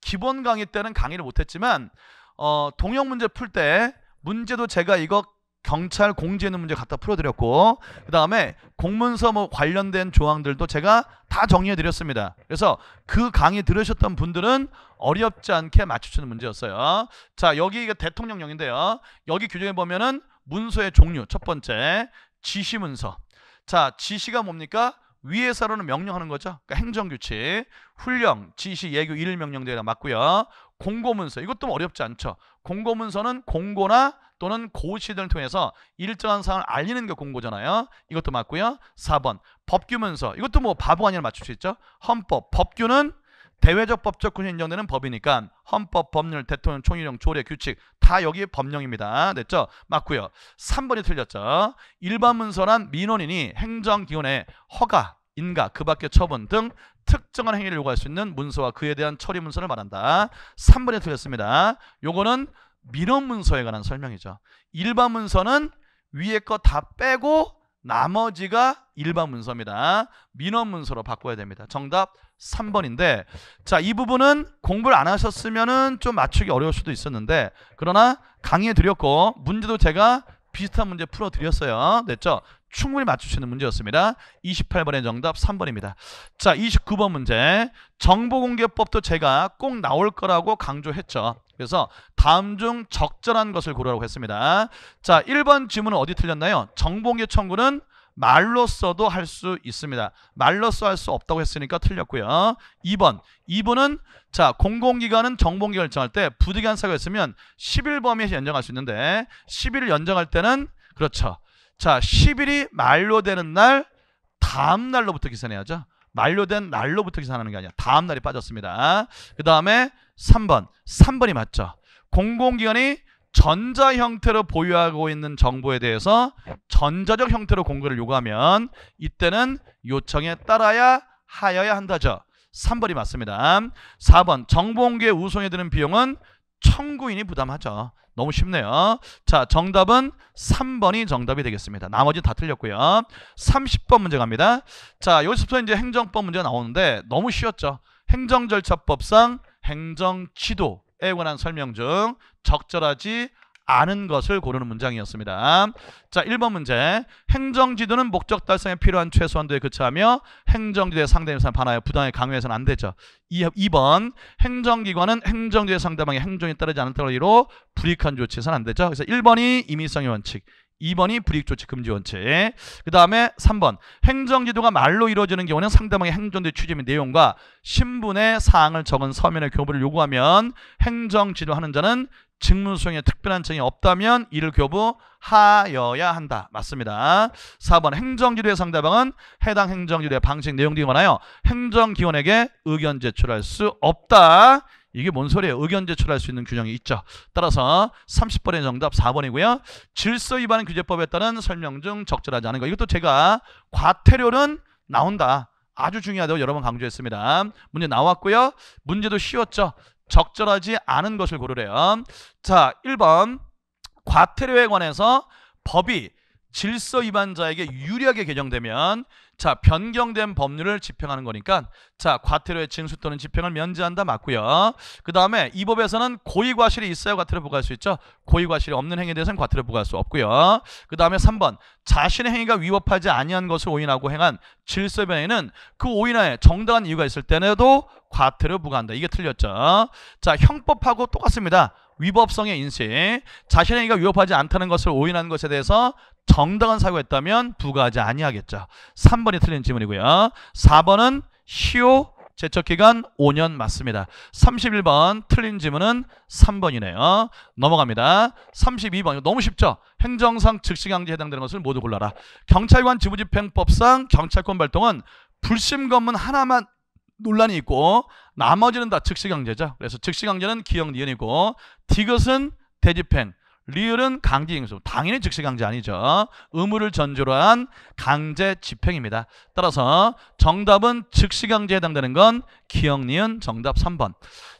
기본 강의 때는 강의를 못했지만 어, 동영 문제 풀 때 문제도 제가 이거 경찰 공지에는 문제 갖다 풀어드렸고 그 다음에 공문서 뭐 관련된 조항들도 제가 다 정리해드렸습니다. 그래서 그 강의 들으셨던 분들은 어렵지 않게 맞추시는 문제였어요. 자 여기 대통령령인데요. 여기 규정에 보면은 문서의 종류 첫 번째 지시문서 자 지시가 뭡니까? 위에서로는 명령하는 거죠. 그러니까 행정규칙, 훈령, 지시, 예규, 일 명령대에 맞고요. 공고문서 이것도 어렵지 않죠. 공고문서는 공고나 또는 고시들을 통해서 일정한 사항을 알리는 게 공고잖아요. 이것도 맞고요. 4번 법규문서 이것도 뭐바보 아니라 맞출 수 있죠. 헌법 법규는 대외적 법적 권리 인정되는 법이니까 헌법, 법률, 대통령, 총리령, 조례, 규칙 다 여기 법령입니다. 됐죠? 맞고요. 3번이 틀렸죠. 일반 문서란 민원인이 행정기관의 허가, 인가, 그 밖의 처분 등 특정한 행위를 요구할 수 있는 문서와 그에 대한 처리 문서를 말한다. 3번이 틀렸습니다. 요거는 민원 문서에 관한 설명이죠. 일반 문서는 위에 거 다 빼고 나머지가 일반 문서입니다. 민원 문서로 바꿔야 됩니다. 정답 3번인데 자, 이 부분은 공부를 안 하셨으면은 좀 맞추기 어려울 수도 있었는데 그러나 강의해 드렸고 문제도 제가 비슷한 문제 풀어 드렸어요. 됐죠? 충분히 맞출 수 있는 문제였습니다. 28번의 정답 3번입니다. 자, 29번 문제. 정보공개법도 제가 꼭 나올 거라고 강조했죠. 그래서 다음 중 적절한 것을 고르라고 했습니다. 자, 1번 지문은 어디 틀렸나요? 정봉기 청구는 말로써도 할 수 있습니다. 말로써 할 수 없다고 했으니까 틀렸고요. 2번. 2번은 자 공공기관은 정봉기 결정할 때 부득이한 사유가 있으면 10일범위에 연장할 수 있는데 10일을 연장할 때는 그렇죠. 자 10일이 말로 되는 날 다음 날로부터 계산해야죠. 만료된 날로부터 계산하는 게 아니라 다음 날이 빠졌습니다. 그 다음에 3번. 3번이 맞죠. 공공기관이 전자 형태로 보유하고 있는 정보에 대해서 전자적 형태로 공개를 요구하면 이때는 요청에 따라야 하여야 한다죠. 3번이 맞습니다. 4번 정보공개 우송에 드는 비용은 청구인이 부담하죠. 너무 쉽네요. 자 정답은 3번이 정답이 되겠습니다. 나머지 다 틀렸고요. 30번 문제 갑니다. 자 여기서부터 이제 행정법 문제가 나오는데 너무 쉬웠죠. 행정절차법상 행정지도 에 관한 설명 중 적절하지 않은 것을 고르는 문장이었습니다. 자, 1번 문제. 행정지도는 목적 달성에 필요한 최소한도에 그치하며 행정지도의 상대방에 반하여 부당하 강요해서는 안 되죠. 2번. 행정기관은 행정지도의 상대방의 행정에 따르지 않은 도이로 불이익한 조치에서는 안 되죠. 그래서 1번이 임의성의 원칙, 2번이 불이익조치금지원칙 그 다음에 3번 행정지도가 말로 이루어지는 경우는 상대방의 행정지도 취지및 내용과 신분의 사항을 적은 서면의 교부를 요구하면 행정지도하는 자는 직무수행에 특별한 증이 없다면 이를 교부하여야 한다. 맞습니다. 4번 행정지도의 상대방은 해당 행정지도의 방식 내용 등에 관하여 행정기관에게 의견 제출할 수 없다. 이게 뭔 소리예요? 의견 제출할 수 있는 규정이 있죠. 따라서 30번의 정답 4번이고요. 질서 위반 규제법에 따른 설명 중 적절하지 않은 거. 이것도 제가 과태료는 나온다. 아주 중요하다고 여러 번 강조했습니다. 문제 나왔고요. 문제도 쉬웠죠. 적절하지 않은 것을 고르래요. 자, 1번 과태료에 관해서 법이 질서 위반자에게 유리하게 개정되면 자 변경된 법률을 집행하는 거니까 자 과태료의 징수 또는 집행을 면제한다 맞고요 그 다음에 이 법에서는 고의과실이 있어야 과태료 부과할 수 있죠 고의과실이 없는 행위에 대해서는 과태료 부과할 수 없고요 그 다음에 3번 자신의 행위가 위법하지 아니한 것을 오인하고 행한 질서 변에는 그 오인하에 정당한 이유가 있을 때에도 과태료 부과한다 이게 틀렸죠 자 형법하고 똑같습니다 위법성의 인식, 자신의 행위가 위법하지 않다는 것을 오인하는 것에 대해서 정당한 사고가 있다면 부과하지 아니하겠죠. 3번이 틀린 질문이고요. 4번은 시효 제척기간 5년 맞습니다. 31번 틀린 지문은 3번이네요. 넘어갑니다. 32번 너무 쉽죠? 행정상 즉시강제 해당되는 것을 모두 골라라. 경찰관 지부집행법상 경찰권 발동은 불심 검문 하나만 논란이 있고 나머지는 다 즉시강제죠. 그래서 즉시강제는 기역 니은이고 디귿은 대집행 리을은 강제행수 당연히 즉시강제 아니죠 의무를 전제로 한 강제 집행입니다 따라서 정답은 즉시강제에 해당되는 건 기억 니은 정답 3번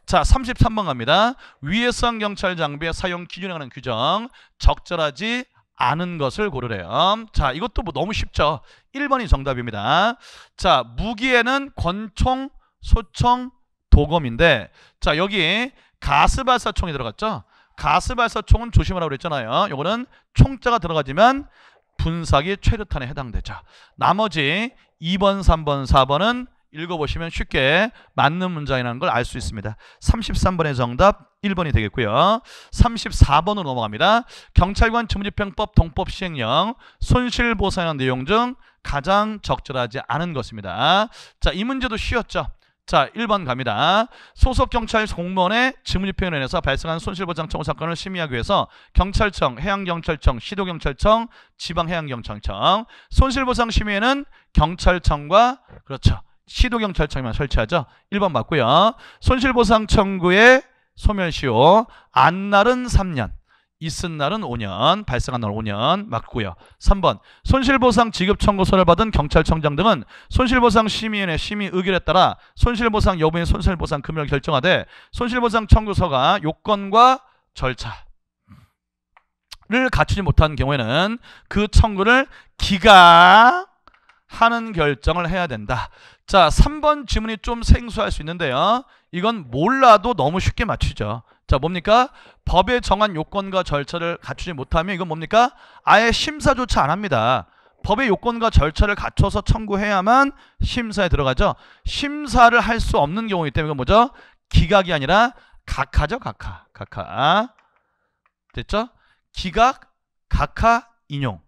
자 33번 갑니다 위해성 경찰 장비의 사용 기준에 관한 규정 적절하지 아는 것을 고르래요. 자, 이것도 뭐 너무 쉽죠. 1번이 정답입니다. 자, 무기에는 권총, 소총, 도검인데 자, 여기 가스발사총이 들어갔죠. 가스발사총은 조심하라고 그랬잖아요. 이거는 총자가 들어가지만 분사기 최루탄에 해당되죠. 나머지 2번, 3번, 4번은 읽어보시면 쉽게 맞는 문장이라는 걸 알 수 있습니다. 33번의 정답 1번이 되겠고요. 34번으로 넘어갑니다. 경찰관 주무집행법 동법 시행령 손실보상의 내용 중 가장 적절하지 않은 것입니다. 자, 이 문제도 쉬웠죠. 자, 1번 갑니다. 소속 경찰 공무원의 직무집행에 인해서 발생한 손실보상 청구 사건을 심의하기 위해서 경찰청, 해양경찰청, 시도경찰청, 지방해양경찰청 손실보상 심의에는 경찰청과 그렇죠. 시도경찰청만 에 설치하죠. 1번 맞고요. 손실보상 청구의 소멸시효 안날은 3년 있은 날은 5년, 발생한 날 5년 맞고요. 3번 손실보상 지급 청구서를 받은 경찰청장 등은 손실보상 심의위원회 심의 의결에 따라 손실보상 여부인 손실보상 금액을 결정하되 손실보상 청구서가 요건과 절차를 갖추지 못한 경우에는 그 청구를 기각 하는 결정을 해야 된다. 자, 3번 지문이 좀 생소할 수 있는데요. 이건 몰라도 너무 쉽게 맞추죠. 자, 뭡니까? 법에 정한 요건과 절차를 갖추지 못하면 이건 뭡니까? 아예 심사조차 안 합니다. 법의 요건과 절차를 갖춰서 청구해야만 심사에 들어가죠. 심사를 할 수 없는 경우이기 때문에 이건 뭐죠? 기각이 아니라 각하죠. 각하. 각하. 됐죠? 기각, 각하, 인용,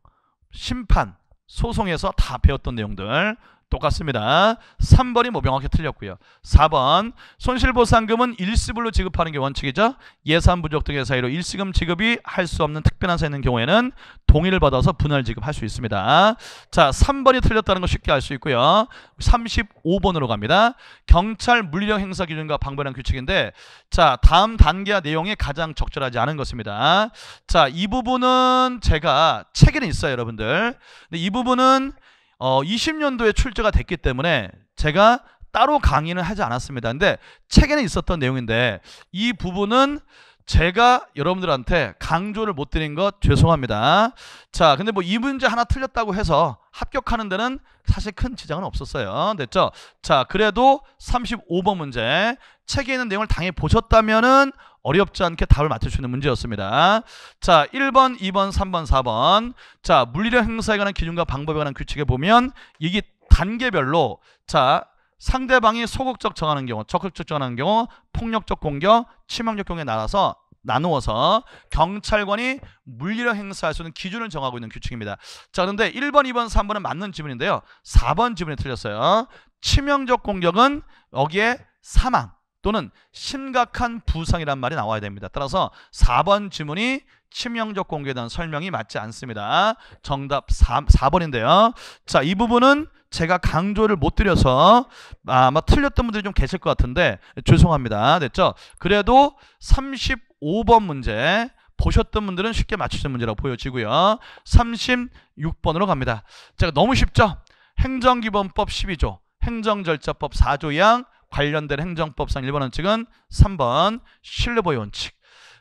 심판. 소송에서 다 배웠던 내용들 똑같습니다. 3번이 뭐 명확히 틀렸고요. 4번 손실보상금은 일시불로 지급하는 게 원칙이죠. 예산 부족 등의 사유로 일시금 지급이 할 수 없는 특별한 사유는 경우에는 동의를 받아서 분할 지급할 수 있습니다. 자 3번이 틀렸다는 거 쉽게 알 수 있고요. 35번으로 갑니다. 경찰 물리력 행사 기준과 방법량 규칙인데 자 다음 단계와 내용이 가장 적절하지 않은 것입니다. 자 이 부분은 제가 책에는 있어요 여러분들. 근데 이 부분은 어, 20년도에 출제가 됐기 때문에 제가 따로 강의는 하지 않았습니다. 근데 책에는 있었던 내용인데 이 부분은 제가 여러분들한테 강조를 못 드린 것 죄송합니다. 자, 근데 뭐 이 문제 하나 틀렸다고 해서 합격하는 데는 사실 큰 지장은 없었어요. 됐죠? 자, 그래도 35번 문제 책에 있는 내용을 당해 보셨다면은 어렵지 않게 답을 맞출 수 있는 문제였습니다. 자, 1번, 2번, 3번, 4번. 자, 물리력 행사에 관한 기준과 방법에 관한 규칙에 보면 이게 단계별로 자, 상대방이 소극적 정하는 경우, 적극적 정하는 경우, 폭력적 공격, 치명적 공격에 나눠서 나누어서 경찰관이 물리력 행사할 수 있는 기준을 정하고 있는 규칙입니다. 자, 그런데 1번, 2번, 3번은 맞는 지문인데요. 4번 지문이 틀렸어요. 치명적 공격은 여기에 사망. 또는 심각한 부상이란 말이 나와야 됩니다. 따라서 4번 지문이 치명적 공격에 대한 설명이 맞지 않습니다. 정답 4, 번인데요 자, 이 부분은 제가 강조를 못 드려서 아마 틀렸던 분들이 좀 계실 것 같은데 죄송합니다. 됐죠? 그래도 35번 문제 보셨던 분들은 쉽게 맞추신 문제라고 보여지고요. 36번으로 갑니다. 제가 너무 쉽죠? 행정기본법 12조, 행정절차법 4조 2항, 관련된 행정법상 1번 원칙은 3번 신뢰보의 원칙.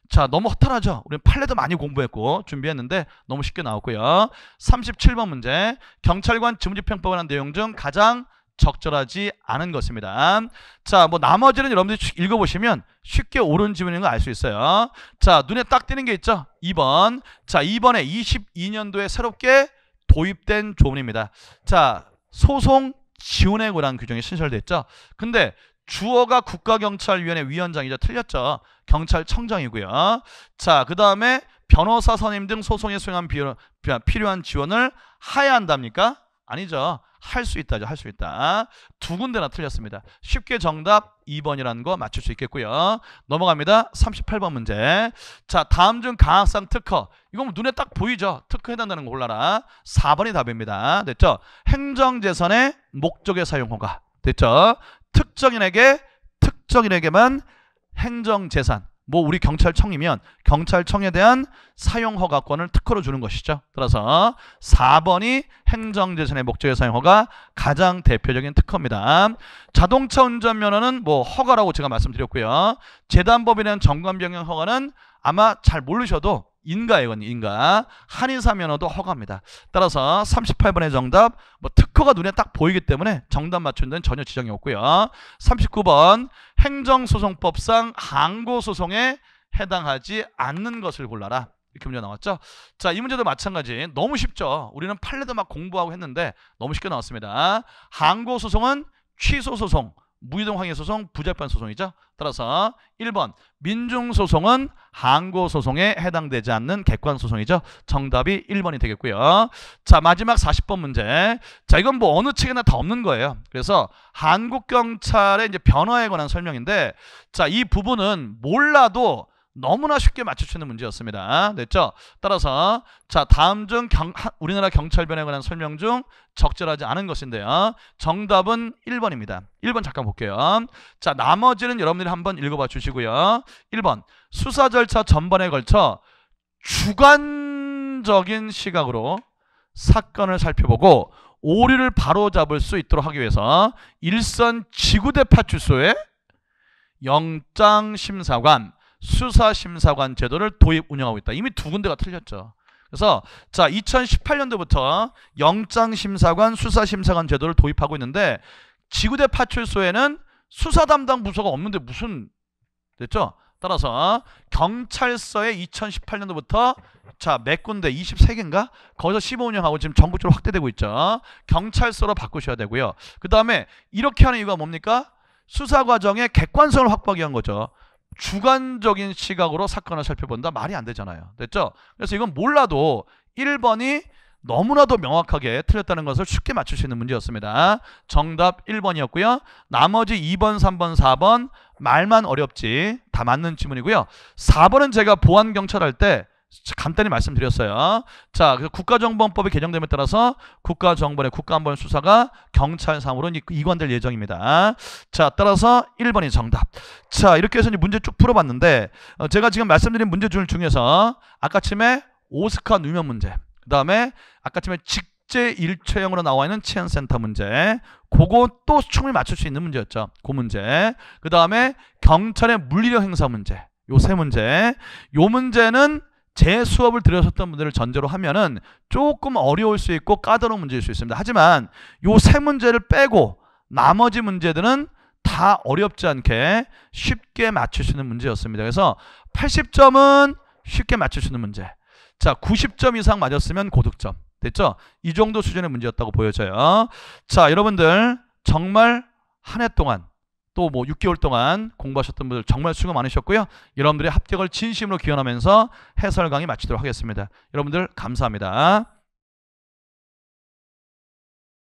자 너무 허탈하죠 우리 판례도 많이 공부했고 준비했는데 너무 쉽게 나왔고요 37번 문제 경찰관 직무집행법에 관한 내용 중 가장 적절하지 않은 것입니다 자 뭐 나머지는 여러분들이 읽어보시면 쉽게 옳은 지문인 거 알 수 있어요 자 눈에 딱 띄는 게 있죠 2번 자 2번에 22년도에 새롭게 도입된 조문입니다 자 소송 지원의 고라는 규정이 신설됐죠. 근데 주어가 국가경찰위원회 위원장이자 틀렸죠. 경찰청장이고요. 자, 그 다음에 변호사 선임 등 소송에 수행한 비율, 필요한 지원을 하야 한답니까? 아니죠. 할 수 있다죠. 할 수 있다. 두 군데나 틀렸습니다. 쉽게 정답 2번이라는 거 맞출 수 있겠고요. 넘어갑니다. 38번 문제. 자, 다음 중 강학상 특허. 이건 뭐 눈에 딱 보이죠. 특허 에 해당되는 거 골라라. 4번이 답입니다. 됐죠? 행정재산의 목적의 사용 허가. 됐죠? 특정인에게 특정인에게만 행정재산 뭐 우리 경찰청이면 경찰청에 대한 사용허가권을 특허로 주는 것이죠. 따라서 4번이 행정재산의 목적의 사용허가 가장 대표적인 특허입니다. 자동차 운전면허는 뭐 허가라고 제가 말씀드렸고요. 재단법에 대한 정관변경 허가는 아마 잘 모르셔도 인가예요. 인가. 한의사면허도 허가입니다. 따라서 38번의 정답 뭐 특허가 눈에 딱 보이기 때문에 정답 맞춘 데는 전혀 지장이 없고요. 39번 행정소송법상 항고소송에 해당하지 않는 것을 골라라. 이렇게 문제 나왔죠. 자, 이 문제도 마찬가지. 너무 쉽죠. 우리는 판례도 막 공부하고 했는데 너무 쉽게 나왔습니다. 항고소송은 취소소송. 무이동 항해 소송, 부재판 소송이죠. 따라서 1번 민중 소송은 항고 소송에 해당되지 않는 객관 소송이죠. 정답이 1번이 되겠고요. 자, 마지막 40번 문제. 자, 이건 뭐 어느 책이나다 없는 거예요. 그래서 한국 경찰의 이제 변화에 관한 설명인데 자, 이 부분은 몰라도 너무나 쉽게 맞출수있는 문제였습니다. 됐죠? 따라서 자 다음 중 경, 우리나라 경찰 변에 관한 설명 중 적절하지 않은 것인데요. 정답은 1번입니다. 1번 잠깐 볼게요. 자 나머지는 여러분들이 한번 읽어봐 주시고요. 1번 수사 절차 전반에 걸쳐 주관적인 시각으로 사건을 살펴보고 오류를 바로잡을 수 있도록 하기 위해서 일선 지구대파출소에 영장심사관 수사심사관 제도를 도입 운영하고 있다. 이미 두 군데가 틀렸죠. 그래서 자 2018년도부터 영장심사관 수사심사관 제도를 도입하고 있는데 지구대 파출소에는 수사 담당 부서가 없는데 무슨 됐죠? 따라서 경찰서에 2018년도부터 자 몇 군데 23개인가 거기서 시범 운영하고 지금 전국적으로 확대되고 있죠 경찰서로 바꾸셔야 되고요 그 다음에 이렇게 하는 이유가 뭡니까 수사 과정의 객관성을 확보하기 위한 거죠 주관적인 시각으로 사건을 살펴본다 말이 안 되잖아요. 됐죠? 그래서 이건 몰라도 1번이 너무나도 명확하게 틀렸다는 것을 쉽게 맞출 수 있는 문제였습니다. 정답 1번이었고요. 나머지 2번, 3번, 4번 말만 어렵지 다 맞는 질문이고요 4번은 제가 보안경찰할 때 간단히 말씀드렸어요. 자, 그래서 국가정보원법이 개정됨에 따라서 국가정보원의 국가안보원 수사가 경찰상으로 이관될 예정입니다. 자, 따라서 1번이 정답. 자, 이렇게 해서 이제 문제 쭉 풀어봤는데 어, 제가 지금 말씀드린 문제 중에서 아까침에 오스카 누명 문제, 그 다음에 아까침에 직제 일체형으로 나와 있는 치안센터 문제, 그것도 충분히 맞출 수 있는 문제였죠. 그 문제. 그 다음에 경찰의 물리력 행사 문제. 요 세 문제. 요 문제는 제 수업을 들으셨던 분들을 전제로 하면은 조금 어려울 수 있고 까다로운 문제일 수 있습니다. 하지만 요 세 문제를 빼고 나머지 문제들은 다 어렵지 않게 쉽게 맞출 수 있는 문제였습니다. 그래서 80점은 쉽게 맞출 수 있는 문제. 자, 90점 이상 맞았으면 고득점. 됐죠? 이 정도 수준의 문제였다고 보여져요. 자, 여러분들 정말 한 해 동안 또뭐 6개월 동안 공부하셨던 분들 정말 수고 많으셨고요. 여러분들의 합격을 진심으로 기원하면서 해설 강의 마치도록 하겠습니다. 여러분들 감사합니다.